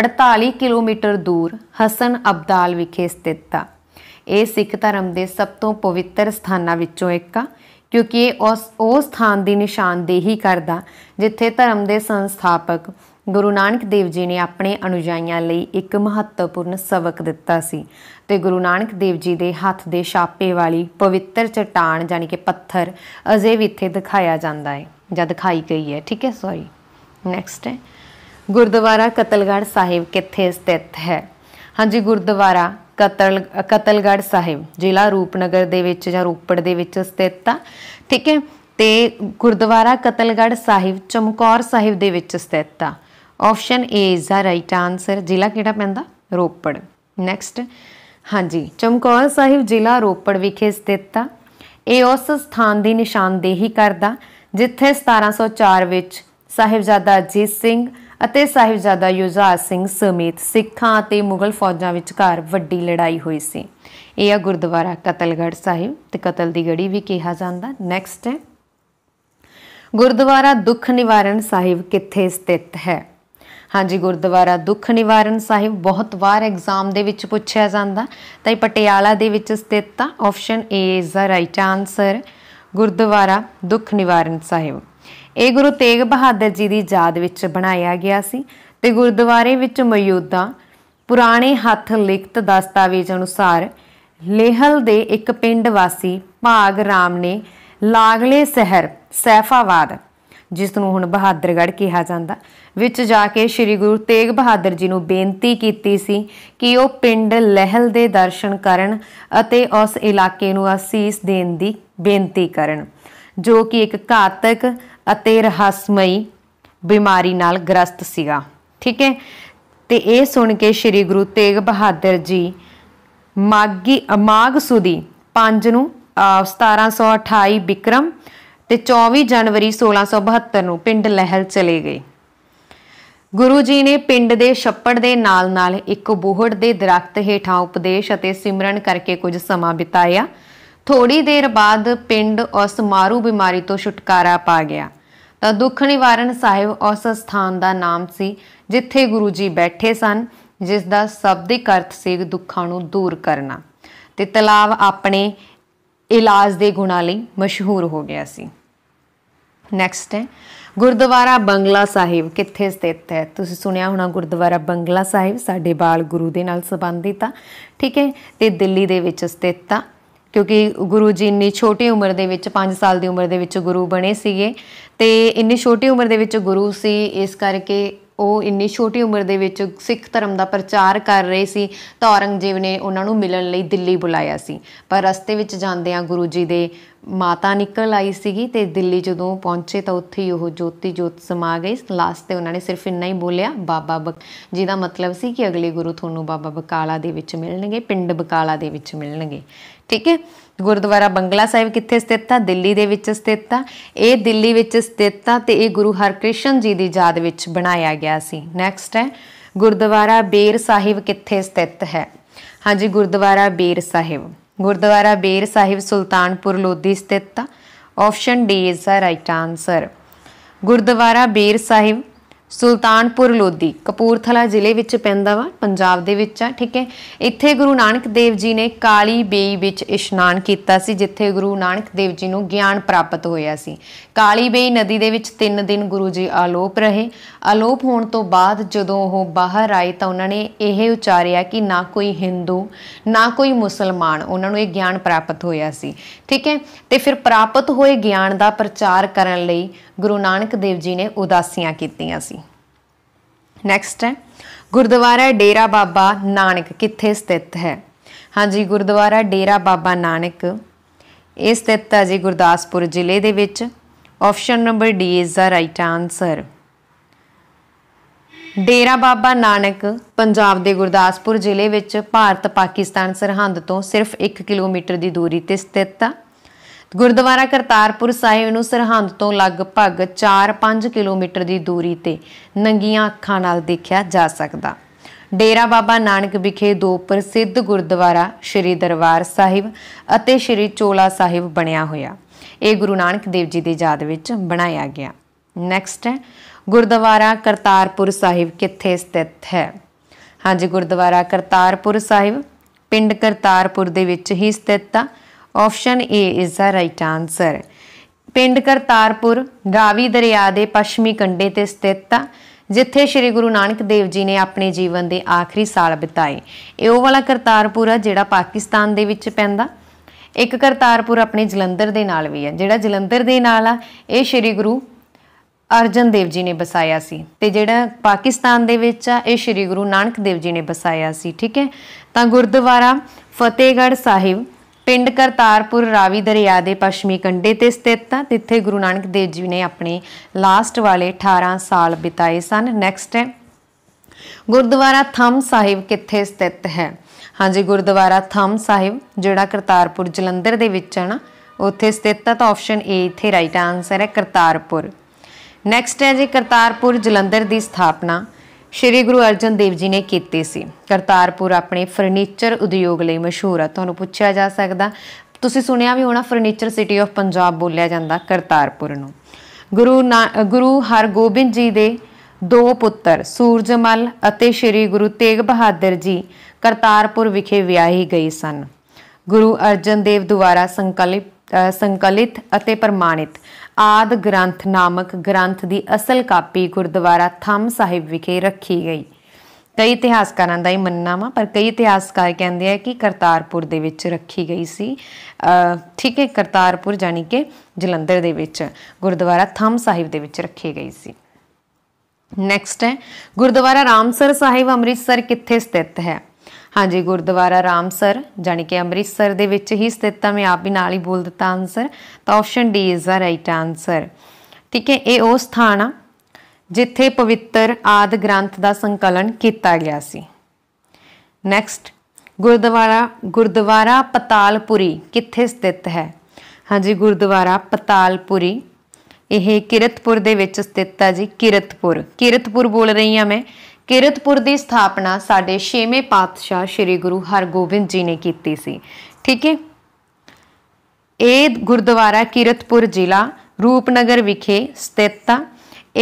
48 ਕਿਲੋਮੀਟਰ ਦੂਰ ਹਸਨ ਅਬਦਾਲ ਵਿਖੇ ਸਥਿਤ ਆ ਇਹ ਸਿੱਖ ਧਰਮ ਦੇ ਸਭ ਤੋਂ ਪਵਿੱਤਰ ਸਥਾਨਾਂ ਵਿੱਚੋਂ ਇੱਕ ਆ ਕਿਉਂਕਿ ਉਸ ਉਸ ਥਾਂ ਦੀ ਨਿਸ਼ਾਨਦੇਹੀ ਕਰਦਾ ਜਿੱਥੇ ਧਰਮ ਦੇ ਸੰਸਥਾਪਕ ਗੁਰੂ ਨਾਨਕ ਦੇਵ ਜੀ ਨੇ ਆਪਣੇ ਅਨੁਯਾਈਆਂ ਲਈ ਇੱਕ ਮਹੱਤਵਪੂਰਨ ਸਬਕ ਦਿੱਤਾ ਸੀ ਤੇ ਗੁਰੂ ਨਾਨਕ ਦੇਵ ਜੀ ਦੇ ਹੱਥ ਦੇ ਛਾਪੇ ਵਾਲੀ ਪਵਿੱਤਰ ਚਟਾਨ ਯਾਨੀ ਕਿ ਪੱਥਰ ਅਜੇ ਵੀ ਇੱਥੇ ਦਿਖਾਇਆ ਜਾਂਦਾ ਹੈ ਜਾਂ ਦਿਖਾਈ ਗਈ ਹੈ ਠੀਕ ਹੈ ਸੌਰੀ ਨੈਕਸਟ ਹੈ ਗੁਰਦੁਆਰਾ ਕਤਲਗੜ੍ਹ ਸਾਹਿਬ ਕਿੱਥੇ ਸਥਿਤ ਹੈ ਹਾਂਜੀ ਗੁਰਦੁਆਰਾ ਕਤਲ ਕਤਲਗੜ੍ਹ ਸਾਹਿਬ ਜ਼ਿਲ੍ਹਾ ਰੂਪਨਗਰ ਦੇ ਵਿੱਚ ਜਾਂ ਰੂਪੜ ਦੇ ਵਿੱਚ ਸਥਿਤ ਆ ਠੀਕ ਹੈ ਤੇ ਗੁਰਦੁਆਰਾ ਕਤਲਗੜ੍ਹ ਸਾਹਿਬ ਚਮਕੌਰ ਸਾਹਿਬ ਦੇ ਵਿੱਚ ਸਥਿਤ ਆ option A is the right answer ਜ਼ਿਲ੍ਹਾ ਕਿਹੜਾ ਪੈਂਦਾ ਰੋਪੜ ਨੈਕਸਟ ਹਾਂਜੀ ਚਮਕੌਰ ਸਾਹਿਬ ਜ਼ਿਲ੍ਹਾ ਰੋਪੜ ਵਿਖੇ ਸਥਿਤ ਆ ਇਹ ਉਸ ਸਥਾਨ ਦੀ ਨਿਸ਼ਾਨਦੇਹੀ ਕਰਦਾ ਜਿੱਥੇ 1704 ਵਿੱਚ ਸਾਹਿਬਜ਼ਾਦਾ ਅਜੀਤ ਸਿੰਘ ਅਤੇ ਸਾਹਿਬਜ਼ਾਦਾ ਯੂਜ਼ਾ ਸਿੰਘ ਸਮੇਤ ਸਿੱਖਾਂ ਅਤੇ ਮੁਗਲ ਫੌਜਾਂ ਵਿਚਕਾਰ ਵੱਡੀ ਲੜਾਈ ਹੋਈ ਸੀ ਇਹ ਆ ਗੁਰਦੁਆਰਾ ਕਤਲਗੜ ਸਾਹਿਬ ਤੇ ਕਤਲ ਦੀ ਗੜੀ ਵੀ ਕਿਹਾ ਜਾਂਦਾ ਨੈਕਸਟ ਹੈ ਗੁਰਦੁਆਰਾ ਦੁੱਖ ਨਿਵਾਰਨ ਸਾਹਿਬ ਕਿੱਥੇ ਸਥਿਤ ਹੈ ਹਾਂਜੀ ਗੁਰਦੁਆਰਾ ਦੁੱਖ ਨਿਵਾਰਨ ਸਾਹਿਬ ਬਹੁਤ ਵਾਰ ਐਗਜ਼ਾਮ ਦੇ ਵਿੱਚ ਪੁੱਛਿਆ ਜਾਂਦਾ ਤਾਂ ਇਹ ਪਟਿਆਲਾ ਦੇ ਵਿੱਚ ਸਥਿਤ ਆ option A is the right answer Gurdwara Dukh Nivaran ਸਾਹਿਬ ਇਹ ਗੁਰੂ ਤੇਗ ਬਹਾਦਰ ਜੀ ਦੀ ਯਾਦ ਵਿੱਚ ਬਣਾਇਆ ਗਿਆ ਸੀ ਤੇ ਗੁਰਦੁਆਰੇ ਵਿੱਚ ਮੌਜੂਦਾ ਪੁਰਾਣੇ ਹੱਥ ਲਿਖਤ ਦਸਤਾਵੇਜ਼ ਅਨੁਸਾਰ ਲੇਹਲ ਦੇ ਇੱਕ ਪਿੰਡ ਵਾਸੀ ਭਾਗ ਰਾਮ ਨੇ ਲਾਗਲੇ ਸ਼ਹਿਰ ਸੈਫਾਵਾਦ ਜਿਸ ਨੂੰ ਹੁਣ ਬਹਾਦਰਗੜ੍ਹ ਕਿਹਾ ਜਾਂਦਾ ਵਿੱਚ ਜਾ ਕੇ ਸ੍ਰੀ ਗੁਰੂ ਤੇਗ ਬਹਾਦਰ ਜੀ ਨੂੰ ਬੇਨਤੀ ਕੀਤੀ ਸੀ ਕਿ ਉਹ ਪਿੰਡ ਲਹਿਲ ਦੇ ਦਰਸ਼ਨ ਕਰਨ ਅਤੇ ਉਸ ਇਲਾਕੇ ਨੂੰ ਅਸੀਸ ਦੇਣ ਦੀ ਬੇਨਤੀ ਕਰਨ ਜੋ ਕਿ ਇੱਕ ਘਾਤਕ ਅਤੇ ਰਹੱਸਮਈ ਬਿਮਾਰੀ ਨਾਲ ਗ੍ਰਸਤ ਸੀਗਾ ਠੀਕ ਹੈ ਤੇ ਇਹ ਸੁਣ ਕੇ ਸ੍ਰੀ ਗੁਰੂ ਤੇਗ ਬਹਾਦਰ ਜੀ ਮਾਗੀ ਅਮਾਗ ਸੁਦੀ 5 ਨੂੰ 1728 ਬਿਕਰਮ ਤੇ 24 ਜਨਵਰੀ 1672 ਨੂੰ ਪਿੰਡ ਲਹਿਲ ਚਲੇ ਗਏ ਗੁਰੂ ਜੀ ਨੇ ਪਿੰਡ ਦੇ ਛੱਪੜ ਦੇ ਨਾਲ-ਨਾਲ ਇੱਕ ਬੋਹੜ ਦੇ ਦਰਖਤ ਹੇਠਾਂ ਉਪਦੇਸ਼ ਅਤੇ ਸਿਮਰਨ ਕਰਕੇ ਕੁਝ ਸਮਾਂ ਬਿਤਾਇਆ ਥੋੜੀ ਦੇਰ ਬਾਅਦ ਪਿੰਡ ਉਸ ਮਾਰੂ ਬਿਮਾਰੀ ਤੋਂ ਛੁਟਕਾਰਾ ਪਾ ਗਿਆ ਤਾਂ ਦੁੱਖ ਨਿਵਾਰਨ ਸਾਹਿਬ ਉਸ ਸਥਾਨ ਦਾ ਨਾਮ ਸੀ ਜਿੱਥੇ ਗੁਰੂ ਜੀ ਬੈਠੇ ਸਨ ਜਿਸ ਦਾ ਸ਼ਬਦਿਕ ਅਰਥ ਸੀ ਦੁੱਖਾਂ ਨੂੰ ਦੂਰ ਕਰਨਾ ਤੇ ਤਲਾਬ ਆਪਣੇ ਇਲਾਜ ਦੇ ਗੁਣਾਂ ਲਈ ਮਸ਼ਹੂਰ ਹੋ ਗਿਆ ਸੀ ਨੈਕਸਟ ਹੈ ਗੁਰਦੁਆਰਾ ਬੰਗਲਾ ਸਾਹਿਬ ਕਿੱਥੇ ਸਥਿਤ ਹੈ ਤੁਸੀਂ ਸੁਣਿਆ ਹੋਣਾ ਗੁਰਦੁਆਰਾ ਬੰਗਲਾ ਸਾਹਿਬ ਸਾਡੇ ਬਾਲ ਗੁਰੂ ਦੇ ਨਾਲ ਸੰਬੰਧਿਤ ਆ ਠੀਕ ਹੈ ਤੇ ਦਿੱਲੀ ਦੇ ਵਿੱਚ ਸਥਿਤ ਆ ਕਿਉਂਕਿ ਗੁਰੂ ਜੀ ਇੰਨੀ ਛੋਟੀ ਉਮਰ ਦੇ ਵਿੱਚ 5 ਸਾਲ ਦੀ ਉਮਰ ਦੇ ਵਿੱਚ ਗੁਰੂ ਬਣੇ ਸੀਗੇ ਤੇ ਇੰਨੀ ਛੋਟੀ ਉਮਰ ਦੇ ਵਿੱਚ ਗੁਰੂ ਸੀ ਇਸ ਕਰਕੇ ਉਹ ਇੰਨੀ ਛੋਟੀ ਉਮਰ ਦੇ ਵਿੱਚ ਸਿੱਖ ਧਰਮ ਦਾ ਪ੍ਰਚਾਰ ਕਰ ਰਹੇ ਸੀ ਤਾਂ ਔਰੰਗਜ਼ੇਬ ਨੇ ਉਹਨਾਂ ਨੂੰ ਮਿਲਣ ਲਈ ਦਿੱਲੀ ਬੁਲਾਇਆ ਸੀ ਪਰ ਰਸਤੇ ਵਿੱਚ ਜਾਂਦਿਆਂ ਗੁਰੂ ਜੀ ਦੇ ਮਾਤਾ ਨਿਕਲ ਆਈ ਸੀਗੀ ਤੇ ਦਿੱਲੀ ਜਦੋਂ ਪਹੁੰਚੇ ਤਾਂ ਉੱਥੇ ਹੀ ਉਹ ਜੋਤੀ ਜੋਤ ਸਮਾ ਗਏ ਲਾਸਟ ਤੇ ਉਹਨਾਂ ਨੇ ਸਿਰਫ ਇੰਨਾ ਹੀ ਬੋਲਿਆ ਬਾਬਾ ਬਕ ਜਿਹਦਾ ਮਤਲਬ ਸੀ ਕਿ ਅਗਲੇ ਗੁਰੂ ਤੁਹਾਨੂੰ ਬਾਬਾ ਬਕਾਲਾ ਦੇ ਵਿੱਚ ਮਿਲਣਗੇ ਪਿੰਡ ਬਕਾਲਾ ਦੇ ਵਿੱਚ ਮਿਲਣਗੇ ਠੀਕ ਹੈ ਗੁਰਦੁਆਰਾ ਬੰਗਲਾ ਸਾਹਿਬ ਕਿੱਥੇ ਸਥਿਤ ਆ ਦਿੱਲੀ ਦੇ ਵਿੱਚ ਸਥਿਤ ਆ ਇਹ ਦਿੱਲੀ ਵਿੱਚ ਸਥਿਤ ਆ ਤੇ ਇਹ ਗੁਰੂ ਹਰਕ੍ਰਿਸ਼ਨ ਜੀ ਦੀ ਯਾਦ ਵਿੱਚ ਬਣਾਇਆ ਗਿਆ ਸੀ ਨੈਕਸਟ ਹੈ ਗੁਰਦੁਆਰਾ ਬੇਰ ਸਾਹਿਬ ਕਿੱਥੇ ਸਥਿਤ ਹੈ ਹਾਂਜੀ ਗੁਰਦੁਆਰਾ ਬੇਰ ਸਾਹਿਬ ਗੁਰਦੁਆਰਾ ਬੇਰ ਸਾਹਿਬ ਸੁਲਤਾਨਪੁਰ ਲੋਧੀ ਸਥਿਤ ਆ option D is the right answer Gurdwara Ber Sahib Sultanpur Lodhi Kapurthala ਜ਼ਿਲ੍ਹੇ ਵਿੱਚ ਪੈਂਦਾ ਵਾ ਪੰਜਾਬ ਦੇ ਵਿੱਚ ਆ ਠੀਕ ਹੈ ਇੱਥੇ ਗੁਰੂ ਨਾਨਕ ਦੇਵ ਜੀ ਨੇ ਕਾਲੀ ਬੇਈ ਵਿੱਚ ਇਸ਼ਨਾਨ ਕੀਤਾ ਸੀ ਜਿੱਥੇ ਗੁਰੂ ਨਾਨਕ ਦੇਵ ਜੀ ਨੂੰ ਗਿਆਨ ਪ੍ਰਾਪਤ ਹੋਇਆ ਸੀ ਕਾਲੀ ਬੇਈ ਨਦੀ ਦੇ ਵਿੱਚ 3 ਦਿਨ ਗੁਰੂ ਜੀ ਆਲੋਪ ਰਹੇ ਆਲੋਪ ਹੋਣ ਤੋਂ ਬਾਅਦ ਜਦੋਂ ਉਹ ਬਾਹਰ ਆਏ ਤਾਂ ਉਹਨਾਂ ਨੇ ਇਹ ਉਚਾਰਿਆ ਕਿ ਨਾ ਕੋਈ ਹਿੰਦੂ ਨਾ ਕੋਈ ਮੁਸਲਮਾਨ ਉਹਨਾਂ ਨੂੰ ਇਹ ਗਿਆਨ ਪ੍ਰਾਪਤ ਹੋਇਆ ਸੀ ਠੀਕ ਹੈ ਤੇ ਫਿਰ ਪ੍ਰਾਪਤ ਹੋਏ ਗਿਆਨ ਦਾ ਪ੍ਰਚਾਰ ਕਰਨ ਲਈ ਗੁਰੂ ਨਾਨਕ ਦੇਵ ਜੀ ਨੇ ਉਦਾਸੀਆਂ ਕੀਤੀਆਂ ਸੀ ਨੈਕਸਟ ਹੈ ਗੁਰਦੁਆਰਾ ਡੇਰਾ ਬਾਬਾ ਨਾਨਕ ਕਿੱਥੇ ਸਥਿਤ ਹੈ ਹਾਂਜੀ ਗੁਰਦੁਆਰਾ ਡੇਰਾ ਬਾਬਾ ਨਾਨਕ ਇਹ ਸਥਿਤ ਹੈ ਜੀ ਗੁਰਦਾਸਪੁਰ ਜ਼ਿਲ੍ਹੇ ਦੇ ਵਿੱਚ option number D is the right answer Dera Baba Nanak Punjab ਦੇ ਗੁਰਦਾਸਪੁਰ ਜ਼ਿਲ੍ਹੇ ਵਿੱਚ ਭਾਰਤ ਪਾਕਿਸਤਾਨ ਸਰਹੰਦ ਤੋਂ ਸਿਰਫ 1 ਕਿਲੋਮੀਟਰ ਦੀ ਦੂਰੀ ਤੇ ਸਥਿਤ ਹੈ ਗੁਰਦੁਆਰਾ ਕਰਤਾਰਪੁਰ ਸਾਹਿਬ ਨੂੰ ਸਰਹੰਦ ਤੋਂ ਲਗਭਗ 4-5 ਕਿਲੋਮੀਟਰ ਦੀ ਦੂਰੀ ਤੇ ਨੰਗੀਆਂ ਅੱਖਾਂ ਨਾਲ ਦੇਖਿਆ ਜਾ ਸਕਦਾ ਡੇਰਾ ਬਾਬਾ ਨਾਨਕ ਵਿਖੇ ਦੋ ਪ੍ਰਸਿੱਧ ਗੁਰਦੁਆਰਾ ਸ਼੍ਰੀ ਦਰਬਾਰ ਸਾਹਿਬ ਅਤੇ ਸ਼੍ਰੀ ਚੋਲਾ ਸਾਹਿਬ ਬਣਿਆ ਹੋਇਆ ਇਹ ਗੁਰੂ ਨਾਨਕ ਦੇਵ ਜੀ ਦੀ ਯਾਦ ਵਿੱਚ ਬਣਾਇਆ ਗਿਆ ਨੈਕਸਟ ਹੈ ਗੁਰਦੁਆਰਾ ਕਰਤਾਰਪੁਰ ਸਾਹਿਬ ਕਿੱਥੇ ਸਥਿਤ ਹੈ ਹਾਂਜੀ ਗੁਰਦੁਆਰਾ ਕਰਤਾਰਪੁਰ ਸਾਹਿਬ ਪਿੰਡ ਕਰਤਾਰਪੁਰ ਦੇ ਵਿੱਚ ਹੀ ਸਥਿਤ ਆ option A is the right answer ਪਿੰਡ ਕਰਤਾਰਪੁਰ ਗਾਵੀ ਦਰਿਆ ਦੇ ਪੱਛਮੀ ਕੰਢੇ ਤੇ ਸਥਿਤ ਜਿੱਥੇ ਸ੍ਰੀ ਗੁਰੂ ਨਾਨਕ ਦੇਵ ਜੀ ਨੇ ਆਪਣੇ ਜੀਵਨ ਦੇ ਆਖਰੀ ਸਾਲ ਬਿਤਾਏ ਇਹ ਉਹ ਵਾਲਾ ਕਰਤਾਰਪੁਰ ਆ ਜਿਹੜਾ ਪਾਕਿਸਤਾਨ ਦੇ ਵਿੱਚ ਪੈਂਦਾ ਇੱਕ ਕਰਤਾਰਪੁਰ ਆਪਣੇ ਜਲੰਧਰ ਦੇ ਨਾਲ ਵੀ ਆ ਜਿਹੜਾ ਜਲੰਧਰ ਦੇ ਨਾਲ ਆ ਇਹ ਸ੍ਰੀ ਗੁਰੂ ਅਰਜਨ ਦੇਵ ਜੀ ਨੇ ਬਸਾਇਆ ਸੀ ਤੇ ਜਿਹੜਾ ਪਾਕਿਸਤਾਨ ਦੇ ਵਿੱਚ ਆ ਇਹ ਸ੍ਰੀ ਗੁਰੂ ਨਾਨਕ ਦੇਵ ਜੀ ਨੇ ਬਸਾਇਆ ਸੀ ਠੀਕ ਹੈ ਤਾਂ ਗੁਰਦੁਆਰਾ ਫਤਿਹਗੜ੍ਹ ਸਾਹਿਬ ਪਿੰਡ ਕਰਤਾਰਪੁਰ ਰਾਵੀ ਦਰਿਆ ਦੇ ਪੱਛਮੀ ਕੰਢੇ ਤੇ ਸਥਿਤ ਹੈ ਜਿੱਥੇ ਗੁਰੂ ਨਾਨਕ ਦੇਵ ਜੀ ਨੇ ਆਪਣੇ ਲਾਸਟ ਵਾਲੇ 18 ਸਾਲ ਬਿਤਾਏ ਸਨ ਨੈਕਸਟ ਹੈ ਗੁਰਦੁਆਰਾ ਥੰਮ ਸਾਹਿਬ ਕਿੱਥੇ ਸਥਿਤ ਹੈ ਹਾਂਜੀ ਗੁਰਦੁਆਰਾ ਥੰਮ ਸਾਹਿਬ ਜਿਹੜਾ ਕਰਤਾਰਪੁਰ ਜਲੰਧਰ ਦੇ ਵਿੱਚ ਹੈ ਨਾ ਉੱਥੇ ਸਥਿਤ ਹੈ ਤਾਂ ਆਪਸ਼ਨ ਏ ਇੱਥੇ ਰਾਈਟ ਆਨਸਰ ਹੈ ਕਰਤਾਰਪੁਰ ਨੈਕਸਟ ਹੈ ਜੀ ਕਰਤਾਰਪੁਰ ਜਲੰਧਰ ਦੀ ਸਥਾਪਨਾ ਸ਼੍ਰੀ ਗੁਰੂ ਅਰਜਨ ਦੇਵ ਜੀ ਨੇ ਕੀਤੀ ਸੀ ਕਰਤਾਰਪੁਰ ਆਪਣੇ ਫਰਨੀਚਰ ਉਦਯੋਗ ਲਈ ਮਸ਼ਹੂਰ ਆ ਤੁਹਾਨੂੰ ਪੁੱਛਿਆ ਜਾ ਸਕਦਾ ਤੁਸੀਂ ਸੁਣਿਆ ਵੀ ਹੋਣਾ ਫਰਨੀਚਰ ਸਿਟੀ ਆਫ ਪੰਜਾਬ ਬੋਲਿਆ ਜਾਂਦਾ ਕਰਤਾਰਪੁਰ ਨੂੰ ਗੁਰੂ ਗੁਰੂ ਹਰਗੋਬਿੰਦ ਜੀ ਦੇ ਦੋ ਪੁੱਤਰ ਸੂਰਜਮਲ ਅਤੇ ਸ਼੍ਰੀ ਗੁਰੂ ਤੇਗ ਬਹਾਦਰ ਜੀ ਕਰਤਾਰਪੁਰ ਵਿਖੇ ਵਿਆਹੀ ਗਏ ਸਨ ਗੁਰੂ ਅਰਜਨ ਦੇਵ ਦੁਆਰਾ ਸੰਕਲਿਤ ਸੰਕਲਿਤ ਅਤੇ ਪ੍ਰਮਾਣਿਤ ਆਦ ਗ੍ਰੰਥ ਨਾਮਕ ਗ੍ਰੰਥ ਦੀ ਅਸਲ ਕਾਪੀ ਗੁਰਦੁਆਰਾ ਥੰਮ ਸਾਹਿਬ ਵਿਖੇ ਰੱਖੀ ਗਈ ਕਈ ਇਤਿਹਾਸਕਾਰਾਂ ਦਾ ਹੀ ਮੰਨਣਾ ਵਾ ਪਰ ਕਈ ਇਤਿਹਾਸਕਾਰ ਕਹਿੰਦੇ ਆ ਕਿ ਕਰਤਾਰਪੁਰ ਦੇ ਵਿੱਚ ਰੱਖੀ ਗਈ ਸੀ ਠੀਕ ਹੈ ਕਰਤਾਰਪੁਰ ਜਾਨੀ ਕਿ ਜਲੰਧਰ ਦੇ ਵਿੱਚ ਗੁਰਦੁਆਰਾ ਥੰਮ ਸਾਹਿਬ ਦੇ ਵਿੱਚ ਰੱਖੀ ਗਈ ਸੀ ਨੈਕਸਟ ਹੈ ਗੁਰਦੁਆਰਾ ਰਾਮਸਰ ਸਾਹਿਬ ਅੰਮ੍ਰਿਤਸਰ ਕਿੱਥੇ ਸਥਿਤ ਹੈ ਹਾਂਜੀ ਗੁਰਦੁਆਰਾ ਰਾਮਸਰ ਜਾਨੀ ਕਿ ਅੰਮ੍ਰਿਤਸਰ ਦੇ ਵਿੱਚ ਹੀ ਸਥਿਤ ਹੈ ਮੈਂ ਆਪ ਵੀ ਨਾਲ ਹੀ ਬੋਲ ਦਿੱਤਾ ਆਨਸਰ ਤਾਂ option D is the right answer ਠੀਕ ਹੈ ਇਹ ਉਹ ਸਥਾਨ ਆ ਜਿੱਥੇ ਪਵਿੱਤਰ ਆਦ ਗ੍ਰੰਥ ਦਾ ਸੰਕਲਨ ਕੀਤਾ ਗਿਆ ਸੀ ਨੈਕਸਟ ਗੁਰਦੁਆਰਾ ਗੁਰਦੁਆਰਾ ਪਤਾਲਪੁਰੀ ਕਿੱਥੇ ਸਥਿਤ ਹੈ ਹਾਂਜੀ ਗੁਰਦੁਆਰਾ ਪਤਾਲਪੁਰੀ ਇਹ ਕਿਰਤਪੁਰ ਦੇ ਵਿੱਚ ਸਥਿਤ ਹੈ ਜੀ ਕਿਰਤਪੁਰ ਕਿਰਤਪੁਰ ਬੋਲ ਰਹੀ ਆ ਮੈਂ ਕਿਰਤਪੁਰ ਦੀ ਸਥਾਪਨਾ ਸਾਡੇ 6ਵੇਂ ਪਾਤਸ਼ਾਹ ਸ੍ਰੀ ਗੁਰੂ ਹਰਗੋਬਿੰਦ ਜੀ ਨੇ ਕੀਤੀ ਸੀ ਠੀਕ ਹੈ ਇਹ ਗੁਰਦੁਆਰਾ ਕਿਰਤਪੁਰ ਜ਼ਿਲ੍ਹਾ ਰੂਪਨਗਰ ਵਿਖੇ ਸਥਿਤ ਆ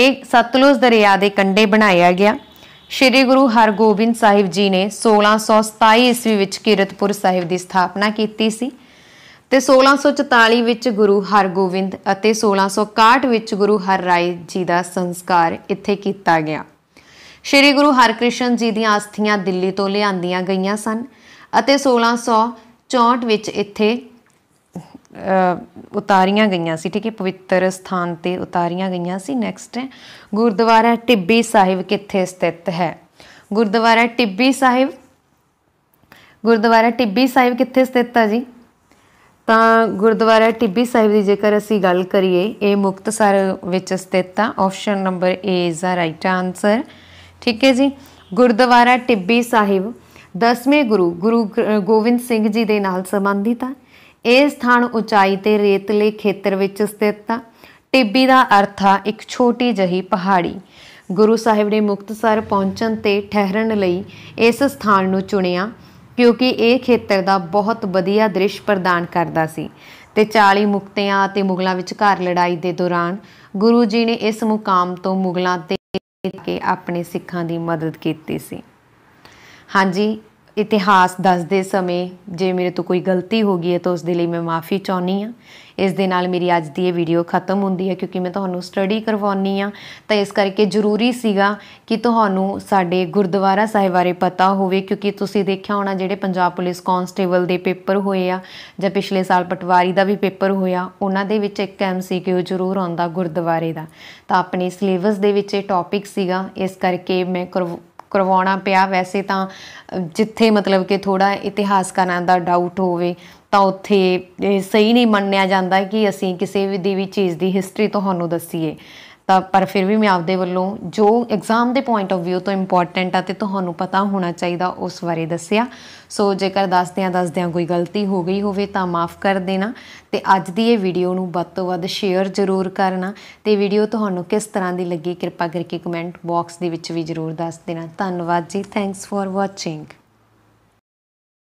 ਇਹ ਸਤਲੁਜ ਦਰਿਆ ਦੇ ਕੰਢੇ ਬਣਾਇਆ ਗਿਆ ਸ਼੍ਰੀ ਗੁਰੂ ਹਰਗੋਬਿੰਦ ਸਾਹਿਬ ਜੀ ਨੇ 1627 ਈਸਵੀ ਵਿੱਚ ਕਿਰਤਪੁਰ ਸਾਹਿਬ ਦੀ ਸਥਾਪਨਾ ਕੀਤੀ ਸੀ ਤੇ 1644 ਵਿੱਚ ਗੁਰੂ ਹਰਗੋਬਿੰਦ ਅਤੇ 1661 ਵਿੱਚ ਗੁਰੂ ਹਰ ਰਾਏ ਜੀ ਦਾ ਸੰਸਕਾਰ ਇੱਥੇ ਕੀਤਾ ਗਿਆ ਸ਼੍ਰੀ ਗੁਰੂ ਹਰਕ੍ਰਿਸ਼ਨ ਜੀ ਦੀਆਂ ਅਸਥੀਆਂ ਦਿੱਲੀ ਤੋਂ ਲਿਆਂਦੀਆਂ ਗਈਆਂ ਸਨ ਅਤੇ 1664 ਵਿੱਚ ਇੱਥੇ ਉਤਾਰੀਆਂ ਗਈਆਂ ਸੀ ਠੀਕ ਹੈ ਪਵਿੱਤਰ ਸਥਾਨ ਤੇ ਉਤਾਰੀਆਂ ਗਈਆਂ ਸੀ ਨੈਕਸਟ ਹੈ ਗੁਰਦੁਆਰਾ ਟਿੱਬੀ ਸਾਹਿਬ ਕਿੱਥੇ ਸਥਿਤ ਹੈ ਗੁਰਦੁਆਰਾ ਟਿੱਬੀ ਸਾਹਿਬ ਗੁਰਦੁਆਰਾ ਟਿੱਬੀ ਸਾਹਿਬ ਕਿੱਥੇ ਸਥਿਤ ਹੈ ਜੀ ਤਾਂ ਗੁਰਦੁਆਰਾ ਟਿੱਬੀ ਸਾਹਿਬ ਦੀ ਜੇਕਰ ਅਸੀਂ ਗੱਲ ਕਰੀਏ ਇਹ ਮੁਕਤਸਰ ਵਿੱਚ ਸਥਿਤ ਆ option number A is the right answer ਠੀਕ ਹੈ ਜੀ ਗੁਰਦੁਆਰਾ ਟਿੱਬੀ ਸਾਹਿਬ 10ਵੇਂ ਗੁਰੂ ਗੁਰੂ ਗੋਬਿੰਦ ਸਿੰਘ ਜੀ ਦੇ ਨਾਲ ਸੰਬੰਧਿਤ ਹੈ ਇਹ ਸਥਾਨ ਉਚਾਈ ਤੇ ਰੇਤਲੇ ਖੇਤਰ ਵਿੱਚ ਸਥਿਤ ਹੈ ਟਿੱਬੀ ਦਾ ਅਰਥ ਆ ਇੱਕ ਛੋਟੀ ਜਹੀ ਪਹਾੜੀ ਗੁਰੂ ਸਾਹਿਬ ਨੇ ਮੁਕਤਸਰ ਪਹੁੰਚਣ ਤੇ ਠਹਿਰਨ ਲਈ ਇਸ ਸਥਾਨ ਨੂੰ ਚੁਣਿਆ ਕਿਉਂਕਿ ਇਹ ਖੇਤਰ ਦਾ ਬਹੁਤ ਵਧੀਆ ਦ੍ਰਿਸ਼ ਪ੍ਰਦਾਨ ਕਰਦਾ ਸੀ ਤੇ 40 ਮੁਕਤਿਆਂ ਅਤੇ ਮੁਗਲਾਂ ਵਿਚਕਾਰ ਲੜਾਈ ਦੇ ਦੌਰਾਨ ਗੁਰੂ ਜੀ ਨੇ ਇਸ ਮੁਕਾਮ ਤੋਂ ਮੁਗਲਾਂ ਤੇ ਕੇ ਆਪਣੇ ਸਿੱਖਾਂ ਦੀ ਮਦਦ ਕੀਤੀ ਸੀ ਹਾਂਜੀ ਇਤਿਹਾਸ ਦੱਸਦੇ ਸਮੇਂ ਜੇ ਮੇਰੇ ਤੋਂ ਕੋਈ ਗਲਤੀ ਹੋ ਗਈ ਹੈ ਤਾਂ ਉਸ ਦੇ ਲਈ ਮੈਂ ਮਾਫੀ ਚਾਹੁੰਨੀ ਆ ਇਸ ਦੇ ਨਾਲ ਮੇਰੀ ਅੱਜ ਦੀ ਇਹ ਵੀਡੀਓ ਖਤਮ ਹੁੰਦੀ ਹੈ ਕਿਉਂਕਿ ਮੈਂ ਤੁਹਾਨੂੰ ਸਟੱਡੀ ਕਰਵਾਉਣੀ ਆ ਤਾਂ ਇਸ ਕਰਕੇ ਜ਼ਰੂਰੀ ਸੀਗਾ ਕਿ ਤੁਹਾਨੂੰ ਸਾਡੇ ਗੁਰਦੁਆਰਾ ਸਾਹਿਬ ਬਾਰੇ ਪਤਾ ਹੋਵੇ ਕਿਉਂਕਿ ਤੁਸੀਂ ਦੇਖਿਆ ਹੋਣਾ ਜਿਹੜੇ ਪੰਜਾਬ ਪੁਲਿਸ ਕਾਂਸਟੇਬਲ ਦੇ ਪੇਪਰ ਹੋਏ ਆ ਜਾਂ ਪਿਛਲੇ ਸਾਲ ਪਟਵਾਰੀ ਦਾ ਵੀ ਪੇਪਰ ਹੋਇਆ ਉਹਨਾਂ ਦੇ ਵਿੱਚ ਇੱਕ ਐਮਸੀਕਿਊ ਜ਼ਰੂਰ ਆਉਂਦਾ ਗੁਰਦੁਆਰੇ ਦਾ ਤਾਂ ਆਪਣੇ ਸਿਲੇਬਸ ਦੇ ਵਿੱਚ ਇਹ ਟੌਪਿਕ ਸੀਗਾ ਇਸ ਕਰਕੇ ਮੈਂ ਕਰਵਾਉਣਾ ਪਿਆ ਵੈਸੇ ਤਾਂ ਜਿੱਥੇ ਮਤਲਬ ਕਿ ਥੋੜਾ ਇਤਿਹਾਸਕਾਰਾਂ ਦਾ ਡਾਊਟ ਹੋਵੇ ਤਾਂ ਉੱਥੇ ਸਹੀ ਨਹੀਂ ਮੰਨਿਆ ਜਾਂਦਾ ਕਿ ਅਸੀਂ ਕਿਸੇ ਵੀ ਦੀ ਵੀ ਚੀਜ਼ ਦੀ ਹਿਸਟਰੀ ਤੁਹਾਨੂੰ ਦੱਸੀਏ ਤਾਂ ਪਰ ਫਿਰ ਵੀ ਮੈਂ ਆਪਦੇ ਵੱਲੋਂ ਜੋ ਐਗਜ਼ਾਮ ਦੇ ਪੁਆਇੰਟ ਆਫ View ਤੋਂ ਇੰਪੋਰਟੈਂਟ ਆ ਤੇ ਤੁਹਾਨੂੰ ਪਤਾ ਹੋਣਾ ਚਾਹੀਦਾ ਉਸ ਬਾਰੇ ਦੱਸਿਆ ਸੋ ਜੇਕਰ ਦੱਸਦਿਆਂ ਦੱਸਦਿਆਂ ਕੋਈ ਗਲਤੀ ਹੋ ਗਈ ਹੋਵੇ ਤਾਂ ਮਾਫ ਕਰ ਦੇਣਾ ਤੇ ਅੱਜ ਦੀ ਇਹ ਵੀਡੀਓ ਨੂੰ ਵੱਧ ਤੋਂ ਵੱਧ ਸ਼ੇਅਰ ਜ਼ਰੂਰ ਕਰਨਾ ਤੇ ਵੀਡੀਓ ਤੁਹਾਨੂੰ ਕਿਸ ਤਰ੍ਹਾਂ ਦੀ ਲੱਗੀ ਕਿਰਪਾ ਕਰਕੇ ਕਮੈਂਟ ਬਾਕਸ ਦੇ ਵਿੱਚ ਵੀ ਜ਼ਰੂਰ ਦੱਸ ਦੇਣਾ ਧੰਨਵਾਦ ਜੀ ਥੈਂਕਸ ਫॉर ਵਾਚਿੰਗ